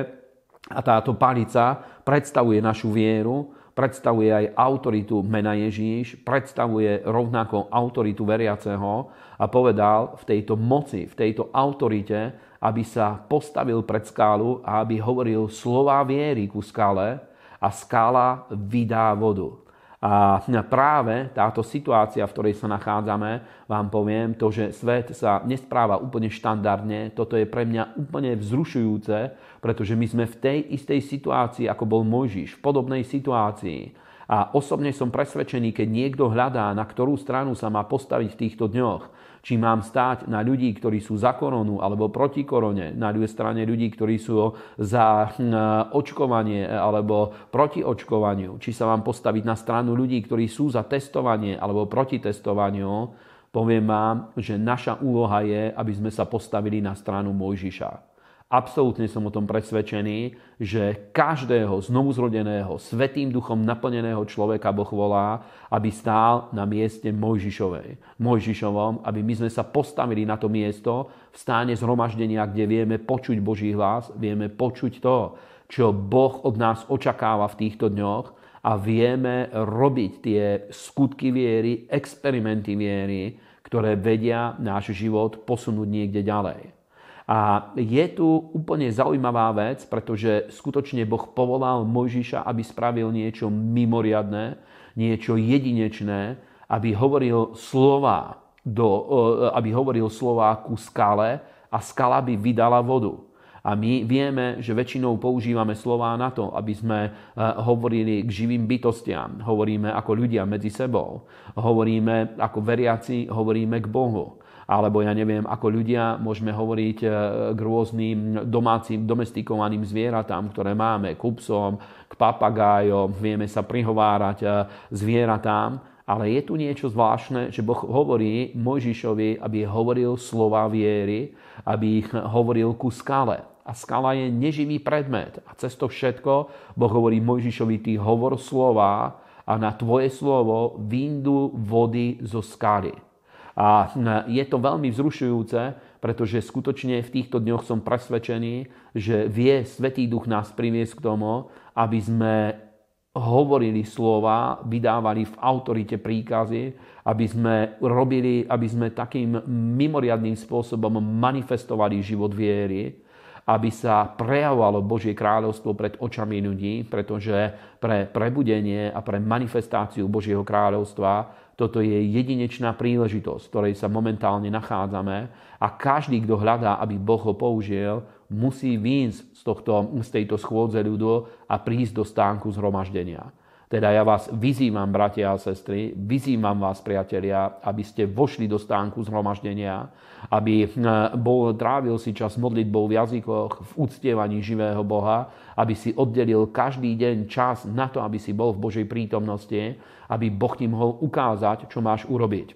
A táto palica predstavuje našu vieru, predstavuje aj autoritu mena Ježíš, predstavuje rovnako autoritu veriaceho a povedal v tejto moci, v tejto autorite, aby sa postavil pred skálu a aby hovoril slova viery ku skále a skála vydá vodu. A práve táto situácia, v ktorej sa nachádzame, vám poviem to, že svet sa nespráva úplne štandardne. Toto je pre mňa úplne vzrušujúce, pretože my sme v tej istej situácii, ako bol Mojžiš, v podobnej situácii. A osobne som presvedčený, keď niekto hľadá, na ktorú stranu sa má postaviť v týchto dňoch, či mám stáť na ľudí, ktorí sú za koronu alebo proti korone, na druhej strane ľudí, ktorí sú za hm, očkovanie alebo proti očkovaniu, či sa mám postaviť na stranu ľudí, ktorí sú za testovanie alebo proti testovaniu, poviem vám, že naša úloha je, aby sme sa postavili na stranu Mojžiša. Absolútne som o tom presvedčený, že každého znovuzrodeného, svetým duchom naplneného človeka Boh volá, aby stál na mieste Mojžišovej. Mojžišovom, aby my sme sa postavili na to miesto v stáne zhromaždenia, kde vieme počuť Boží hlas, vieme počuť to, čo Boh od nás očakáva v týchto dňoch a vieme robiť tie skutky viery, experimenty viery, ktoré vedia náš život posunúť niekde ďalej. A je tu úplne zaujímavá vec, pretože skutočne Boh povolal Mojžiša, aby spravil niečo mimoriadné, niečo jedinečné, aby hovoril slova, do, aby hovoril slova ku skale a skala by vydala vodu. A my vieme, že väčšinou používame slova na to, aby sme e, hovorili k živým bytostiam. Hovoríme ako ľudia medzi sebou. Hovoríme ako veriaci, hovoríme k Bohu alebo ja neviem, ako ľudia môžeme hovoriť e, k rôznym domácim domestikovaným zvieratám, ktoré máme, k psom, k papagájom, vieme sa prihovárať e, zvieratám, ale je tu niečo zvláštne, že Boh hovorí Mojžišovi, aby hovoril slova viery, aby ich hovoril ku skale. A skala je neživý predmet. A cez to všetko Boh hovorí Mojžišovi, ty hovor slova a na tvoje slovo vyndu vody zo skaly. A je to veľmi vzrušujúce, pretože skutočne v týchto dňoch som presvedčený, že vie Svetý Duch nás priviesť k tomu, aby sme hovorili slova, vydávali v autorite príkazy, aby sme robili, aby sme takým mimoriadným spôsobom manifestovali život viery, aby sa prejavovalo Božie kráľovstvo pred očami ľudí, pretože pre prebudenie a pre manifestáciu Božieho kráľovstva toto je jedinečná príležitosť, v ktorej sa momentálne nachádzame a každý, kto hľadá, aby Boh ho použil, musí výjsť z, tohto, z tejto schôdze ľudu a prísť do stánku zhromaždenia. Teda ja vás vyzývam, bratia a sestry, vyzývam vás, priatelia, aby ste vošli do stánku zhromaždenia, aby eh, bol, trávil si čas modlitbou v jazykoch, v uctievaní živého Boha, aby si oddelil každý deň čas na to, aby si bol v Božej prítomnosti, aby Boh ti mohol ukázať, čo máš urobiť.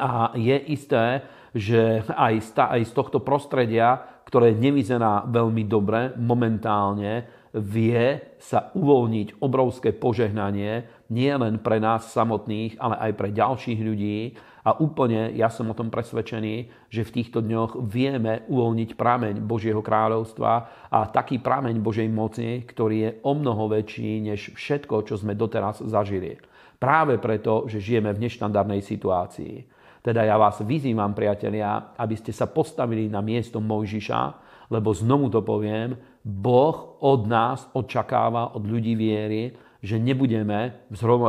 A je isté, že aj z tohto prostredia, ktoré nevyzerá veľmi dobre momentálne, vie sa uvoľniť obrovské požehnanie, nie len pre nás samotných, ale aj pre ďalších ľudí. A úplne ja som o tom presvedčený, že v týchto dňoch vieme uvoľniť prameň Božieho kráľovstva a taký prameň Božej moci, ktorý je o mnoho väčší než všetko, čo sme doteraz zažili. Práve preto, že žijeme v neštandardnej situácii. Teda ja vás vyzývam, priatelia, aby ste sa postavili na miesto Mojžiša, lebo znovu to poviem, Boh od nás očakáva, od ľudí viery, že nebudeme,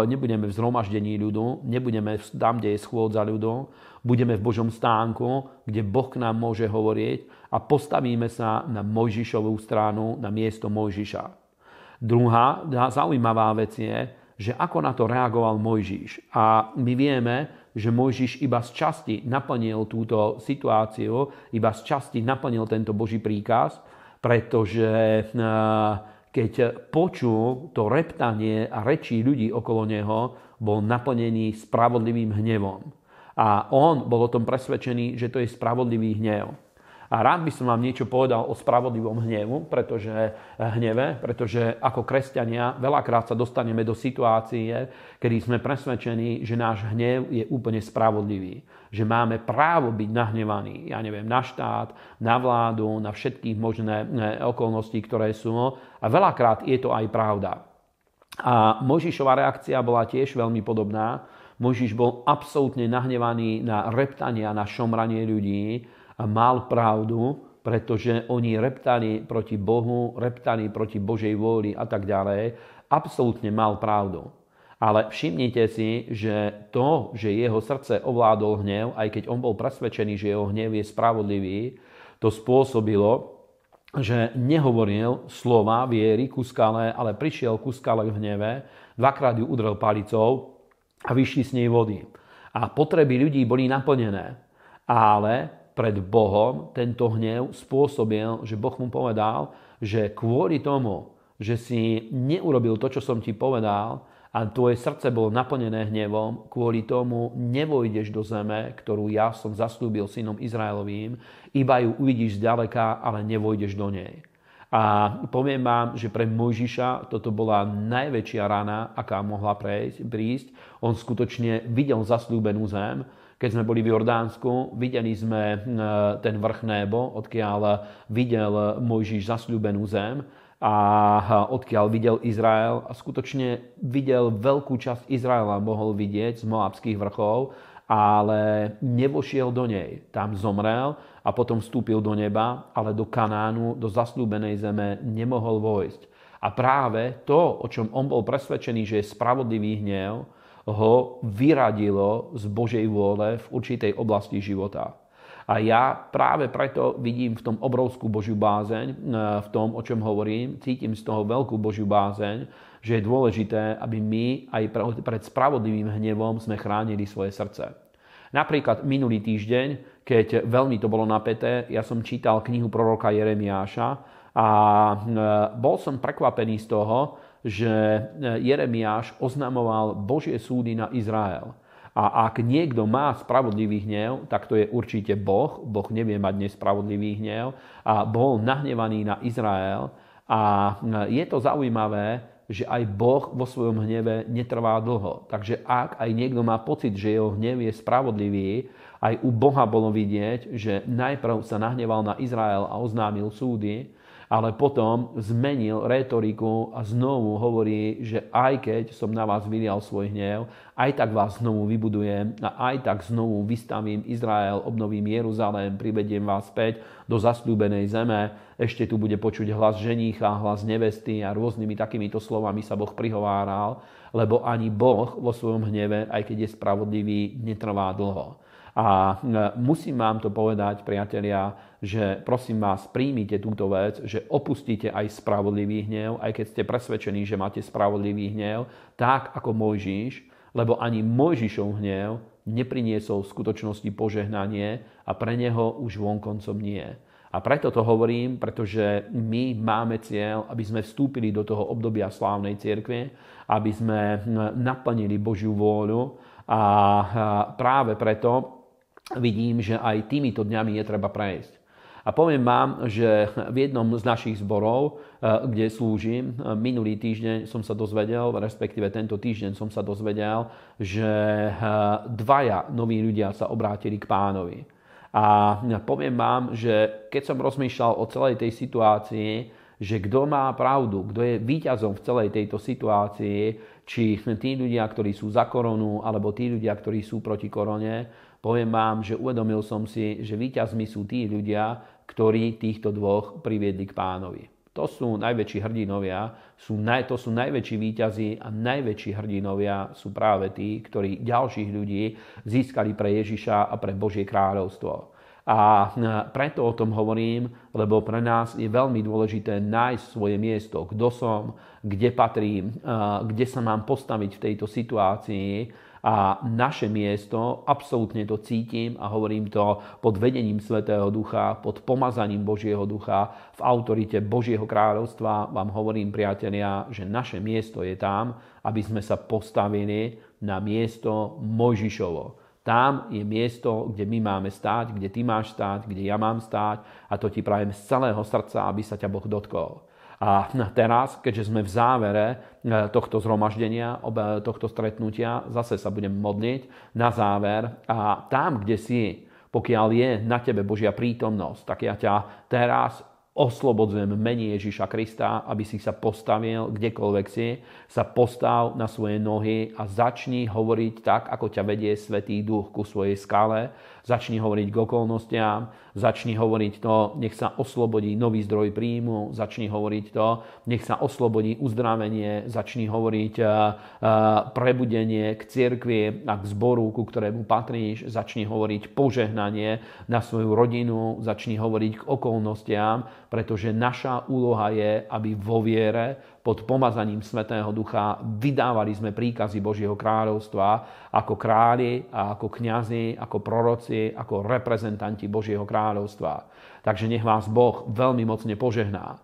nebudeme v zhromaždení ľudu, nebudeme tam, kde je schôdza ľudu, budeme v Božom stánku, kde Boh k nám môže hovoriť a postavíme sa na Mojžišovú stranu, na miesto Mojžiša. Druhá zaujímavá vec je, že ako na to reagoval Mojžiš. A my vieme, že Mojžiš iba z časti naplnil túto situáciu, iba z časti naplnil tento Boží príkaz, pretože eh, keď počul to reptanie a rečí ľudí okolo neho, bol naplnený spravodlivým hnevom. A on bol o tom presvedčený, že to je spravodlivý hnev. A rád by som vám niečo povedal o spravodlivom hnevu, pretože, hneve, pretože ako kresťania veľakrát sa dostaneme do situácie, kedy sme presvedčení, že náš hnev je úplne spravodlivý. Že máme právo byť nahnevaní, ja neviem, na štát, na vládu, na všetkých možné e, okolnosti, ktoré sú. A veľakrát je to aj pravda. A Možišová reakcia bola tiež veľmi podobná. Možiš bol absolútne nahnevaný na reptanie a na šomranie ľudí a mal pravdu, pretože oni reptali proti Bohu, reptali proti Božej vôli a tak ďalej, absolútne mal pravdu. Ale všimnite si, že to, že jeho srdce ovládol hnev, aj keď on bol presvedčený, že jeho hnev je spravodlivý, to spôsobilo, že nehovoril slova viery ku skale, ale prišiel ku skale v hneve, dvakrát ju udrel palicou a vyšli z nej vody. A potreby ľudí boli naplnené. Ale pred Bohom tento hnev spôsobil, že Boh mu povedal, že kvôli tomu, že si neurobil to, čo som ti povedal a tvoje srdce bolo naplnené hnevom, kvôli tomu nevojdeš do zeme, ktorú ja som zaslúbil synom Izraelovým, iba ju uvidíš zďaleka, ale nevojdeš do nej. A poviem vám, že pre Mojžiša toto bola najväčšia rana, aká mohla prejsť, prísť. On skutočne videl zaslúbenú zem, keď sme boli v Jordánsku, videli sme e, ten vrch Nebo, odkiaľ videl Mojžiš zasľúbenú zem a e, odkiaľ videl Izrael a skutočne videl veľkú časť Izraela, mohol vidieť z Moabských vrchov, ale nevošiel do nej. Tam zomrel a potom vstúpil do neba, ale do Kanánu, do zaslúbenej zeme nemohol vojsť. A práve to, o čom on bol presvedčený, že je spravodlivý hnev, ho vyradilo z Božej vôle v určitej oblasti života. A ja práve preto vidím v tom obrovskú Božiu bázeň, e, v tom, o čom hovorím, cítim z toho veľkú Božiu bázeň, že je dôležité, aby my aj pred spravodlivým hnevom sme chránili svoje srdce. Napríklad minulý týždeň, keď veľmi to bolo napäté, ja som čítal knihu proroka Jeremiáša a e, bol som prekvapený z toho, že e, Jeremiáš oznamoval Božie súdy na Izrael. A ak niekto má spravodlivý hnev, tak to je určite Boh. Boh nevie mať nespravodlivý hnev a bol nahnevaný na Izrael. A e, je to zaujímavé, že aj Boh vo svojom hneve netrvá dlho. Takže ak aj niekto má pocit, že jeho hnev je spravodlivý, aj u Boha bolo vidieť, že najprv sa nahneval na Izrael a oznámil súdy, ale potom zmenil retoriku a znovu hovorí, že aj keď som na vás vylial svoj hnev, aj tak vás znovu vybudujem a aj tak znovu vystavím Izrael, obnovím Jeruzalém, privediem vás späť do zasľúbenej zeme. Ešte tu bude počuť hlas ženícha, hlas nevesty a rôznymi takýmito slovami sa Boh prihováral, lebo ani Boh vo svojom hneve, aj keď je spravodlivý, netrvá dlho. A e, musím vám to povedať, priatelia, že prosím vás, príjmite túto vec, že opustíte aj spravodlivý hnev, aj keď ste presvedčení, že máte spravodlivý hnev, tak ako Mojžiš, lebo ani Mojžišov hnev nepriniesol v skutočnosti požehnanie a pre neho už vonkoncom nie. A preto to hovorím, pretože my máme cieľ, aby sme vstúpili do toho obdobia slávnej cirkve, aby sme naplnili Božiu vôľu a práve preto vidím, že aj týmito dňami je treba prejsť. A poviem vám, že v jednom z našich zborov, eh, kde slúžim, eh, minulý týždeň som sa dozvedel, respektíve tento týždeň som sa dozvedel, že eh, dvaja noví ľudia sa obrátili k pánovi. A poviem vám, že keď som rozmýšľal o celej tej situácii, že kto má pravdu, kto je víťazom v celej tejto situácii, či tí ľudia, ktorí sú za koronu, alebo tí ľudia, ktorí sú proti korone, Poviem vám, že uvedomil som si, že víťazmi sú tí ľudia, ktorí týchto dvoch priviedli k pánovi. To sú najväčší hrdinovia, sú naj, to sú najväčší výťazí a najväčší hrdinovia sú práve tí, ktorí ďalších ľudí získali pre Ježiša a pre Božie kráľovstvo. A preto o tom hovorím, lebo pre nás je veľmi dôležité nájsť svoje miesto, kto som, kde patrím, kde sa mám postaviť v tejto situácii, a naše miesto, absolútne to cítim a hovorím to pod vedením Svetého Ducha, pod pomazaním Božieho Ducha, v autorite Božieho kráľovstva vám hovorím, priatelia, že naše miesto je tam, aby sme sa postavili na miesto Mojžišovo. Tam je miesto, kde my máme stáť, kde ty máš stáť, kde ja mám stáť a to ti prajem z celého srdca, aby sa ťa Boh dotkol. A teraz, keďže sme v závere e, tohto zhromaždenia, e, tohto stretnutia, zase sa budem modliť na záver a tam, kde si, pokiaľ je na tebe Božia prítomnosť, tak ja ťa teraz oslobodzujem mení Ježiša Krista, aby si sa postavil kdekoľvek si, sa postav na svoje nohy a začni hovoriť tak, ako ťa vedie Svetý Duch ku svojej skále, začni hovoriť k okolnostiam, začni hovoriť to, nech sa oslobodí nový zdroj príjmu, začni hovoriť to, nech sa oslobodí uzdravenie, začni hovoriť eh, eh, prebudenie k cirkvi a k zboru, ku ktorému patríš, začni hovoriť požehnanie na svoju rodinu, začni hovoriť k okolnostiam, pretože naša úloha je, aby vo viere pod pomazaním Svetého Ducha vydávali sme príkazy Božieho kráľovstva ako králi a ako kňazi, ako proroci, ako reprezentanti Božieho kráľovstva. Takže nech vás Boh veľmi mocne požehná.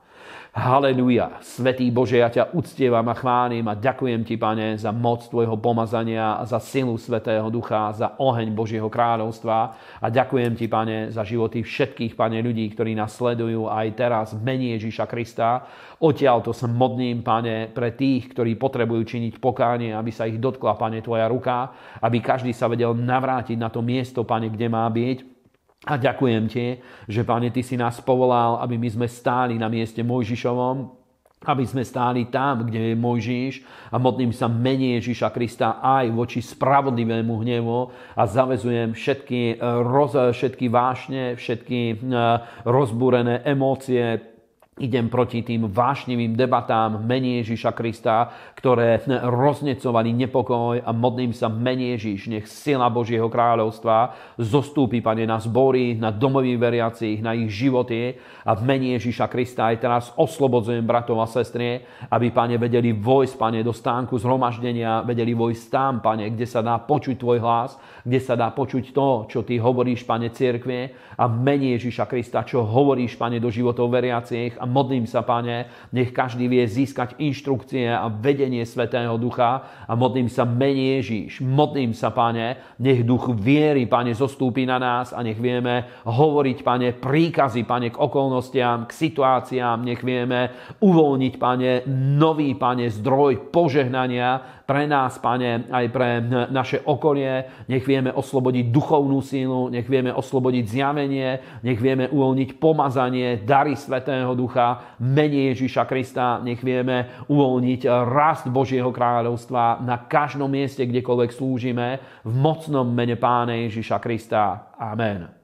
Haleluja. Svetý Bože, ja ťa uctievam a chválim a ďakujem ti, Pane, za moc Tvojho pomazania a za silu Svetého Ducha, za oheň Božieho kráľovstva. A ďakujem ti, Pane, za životy všetkých, Pane, ľudí, ktorí nás sledujú aj teraz v mene Ježíša Krista. Odtiaľ to som modným, Pane, pre tých, ktorí potrebujú činiť pokánie, aby sa ich dotkla, Pane, Tvoja ruka, aby každý sa vedel navrátiť na to miesto, Pane, kde má byť a ďakujem ti, že Pane, ty si nás povolal, aby my sme stáli na mieste Mojžišovom, aby sme stáli tam, kde je Mojžiš a modlím sa menej Ježiša Krista aj voči spravodlivému hnevu a zavezujem všetky, roz, všetky vášne, všetky eh, rozbúrené emócie, Idem proti tým vášnivým debatám mene Ježiša Krista, ktoré roznecovali nepokoj a modlím sa mene Ježiš, nech sila Božieho kráľovstva zostúpi, Pane, na zbory, na domových veriacich, na ich životy a v Ježiša Krista aj teraz oslobodzujem bratov a sestrie, aby, Pane, vedeli vojsť, Pane, do stánku zhromaždenia, vedeli vojsť tam, Pane, kde sa dá počuť Tvoj hlas, kde sa dá počuť to, čo Ty hovoríš, Pane, cirkve a mene Ježiša Krista, čo hovoríš, Pane, do životov veriacich a modlím sa, Pane, nech každý vie získať inštrukcie a vedenie Svetého Ducha a modlím sa, menej Ježíš, modlím sa, Pane, nech duch viery, Pane, zostúpi na nás a nech vieme hovoriť, Pane, príkazy, Pane, k okolnostiam, k situáciám, nech vieme uvoľniť, Pane, nový, Pane, zdroj požehnania pre nás, Pane, aj pre naše okolie. Nech vieme oslobodiť duchovnú sílu, nech vieme oslobodiť zjavenie, nech vieme uvoľniť pomazanie, dary Svetého Ducha, mene Ježíša Krista, nech vieme uvoľniť rast Božieho kráľovstva na každom mieste, kdekoľvek slúžime, v mocnom mene Pána Ježiša Krista. Amen.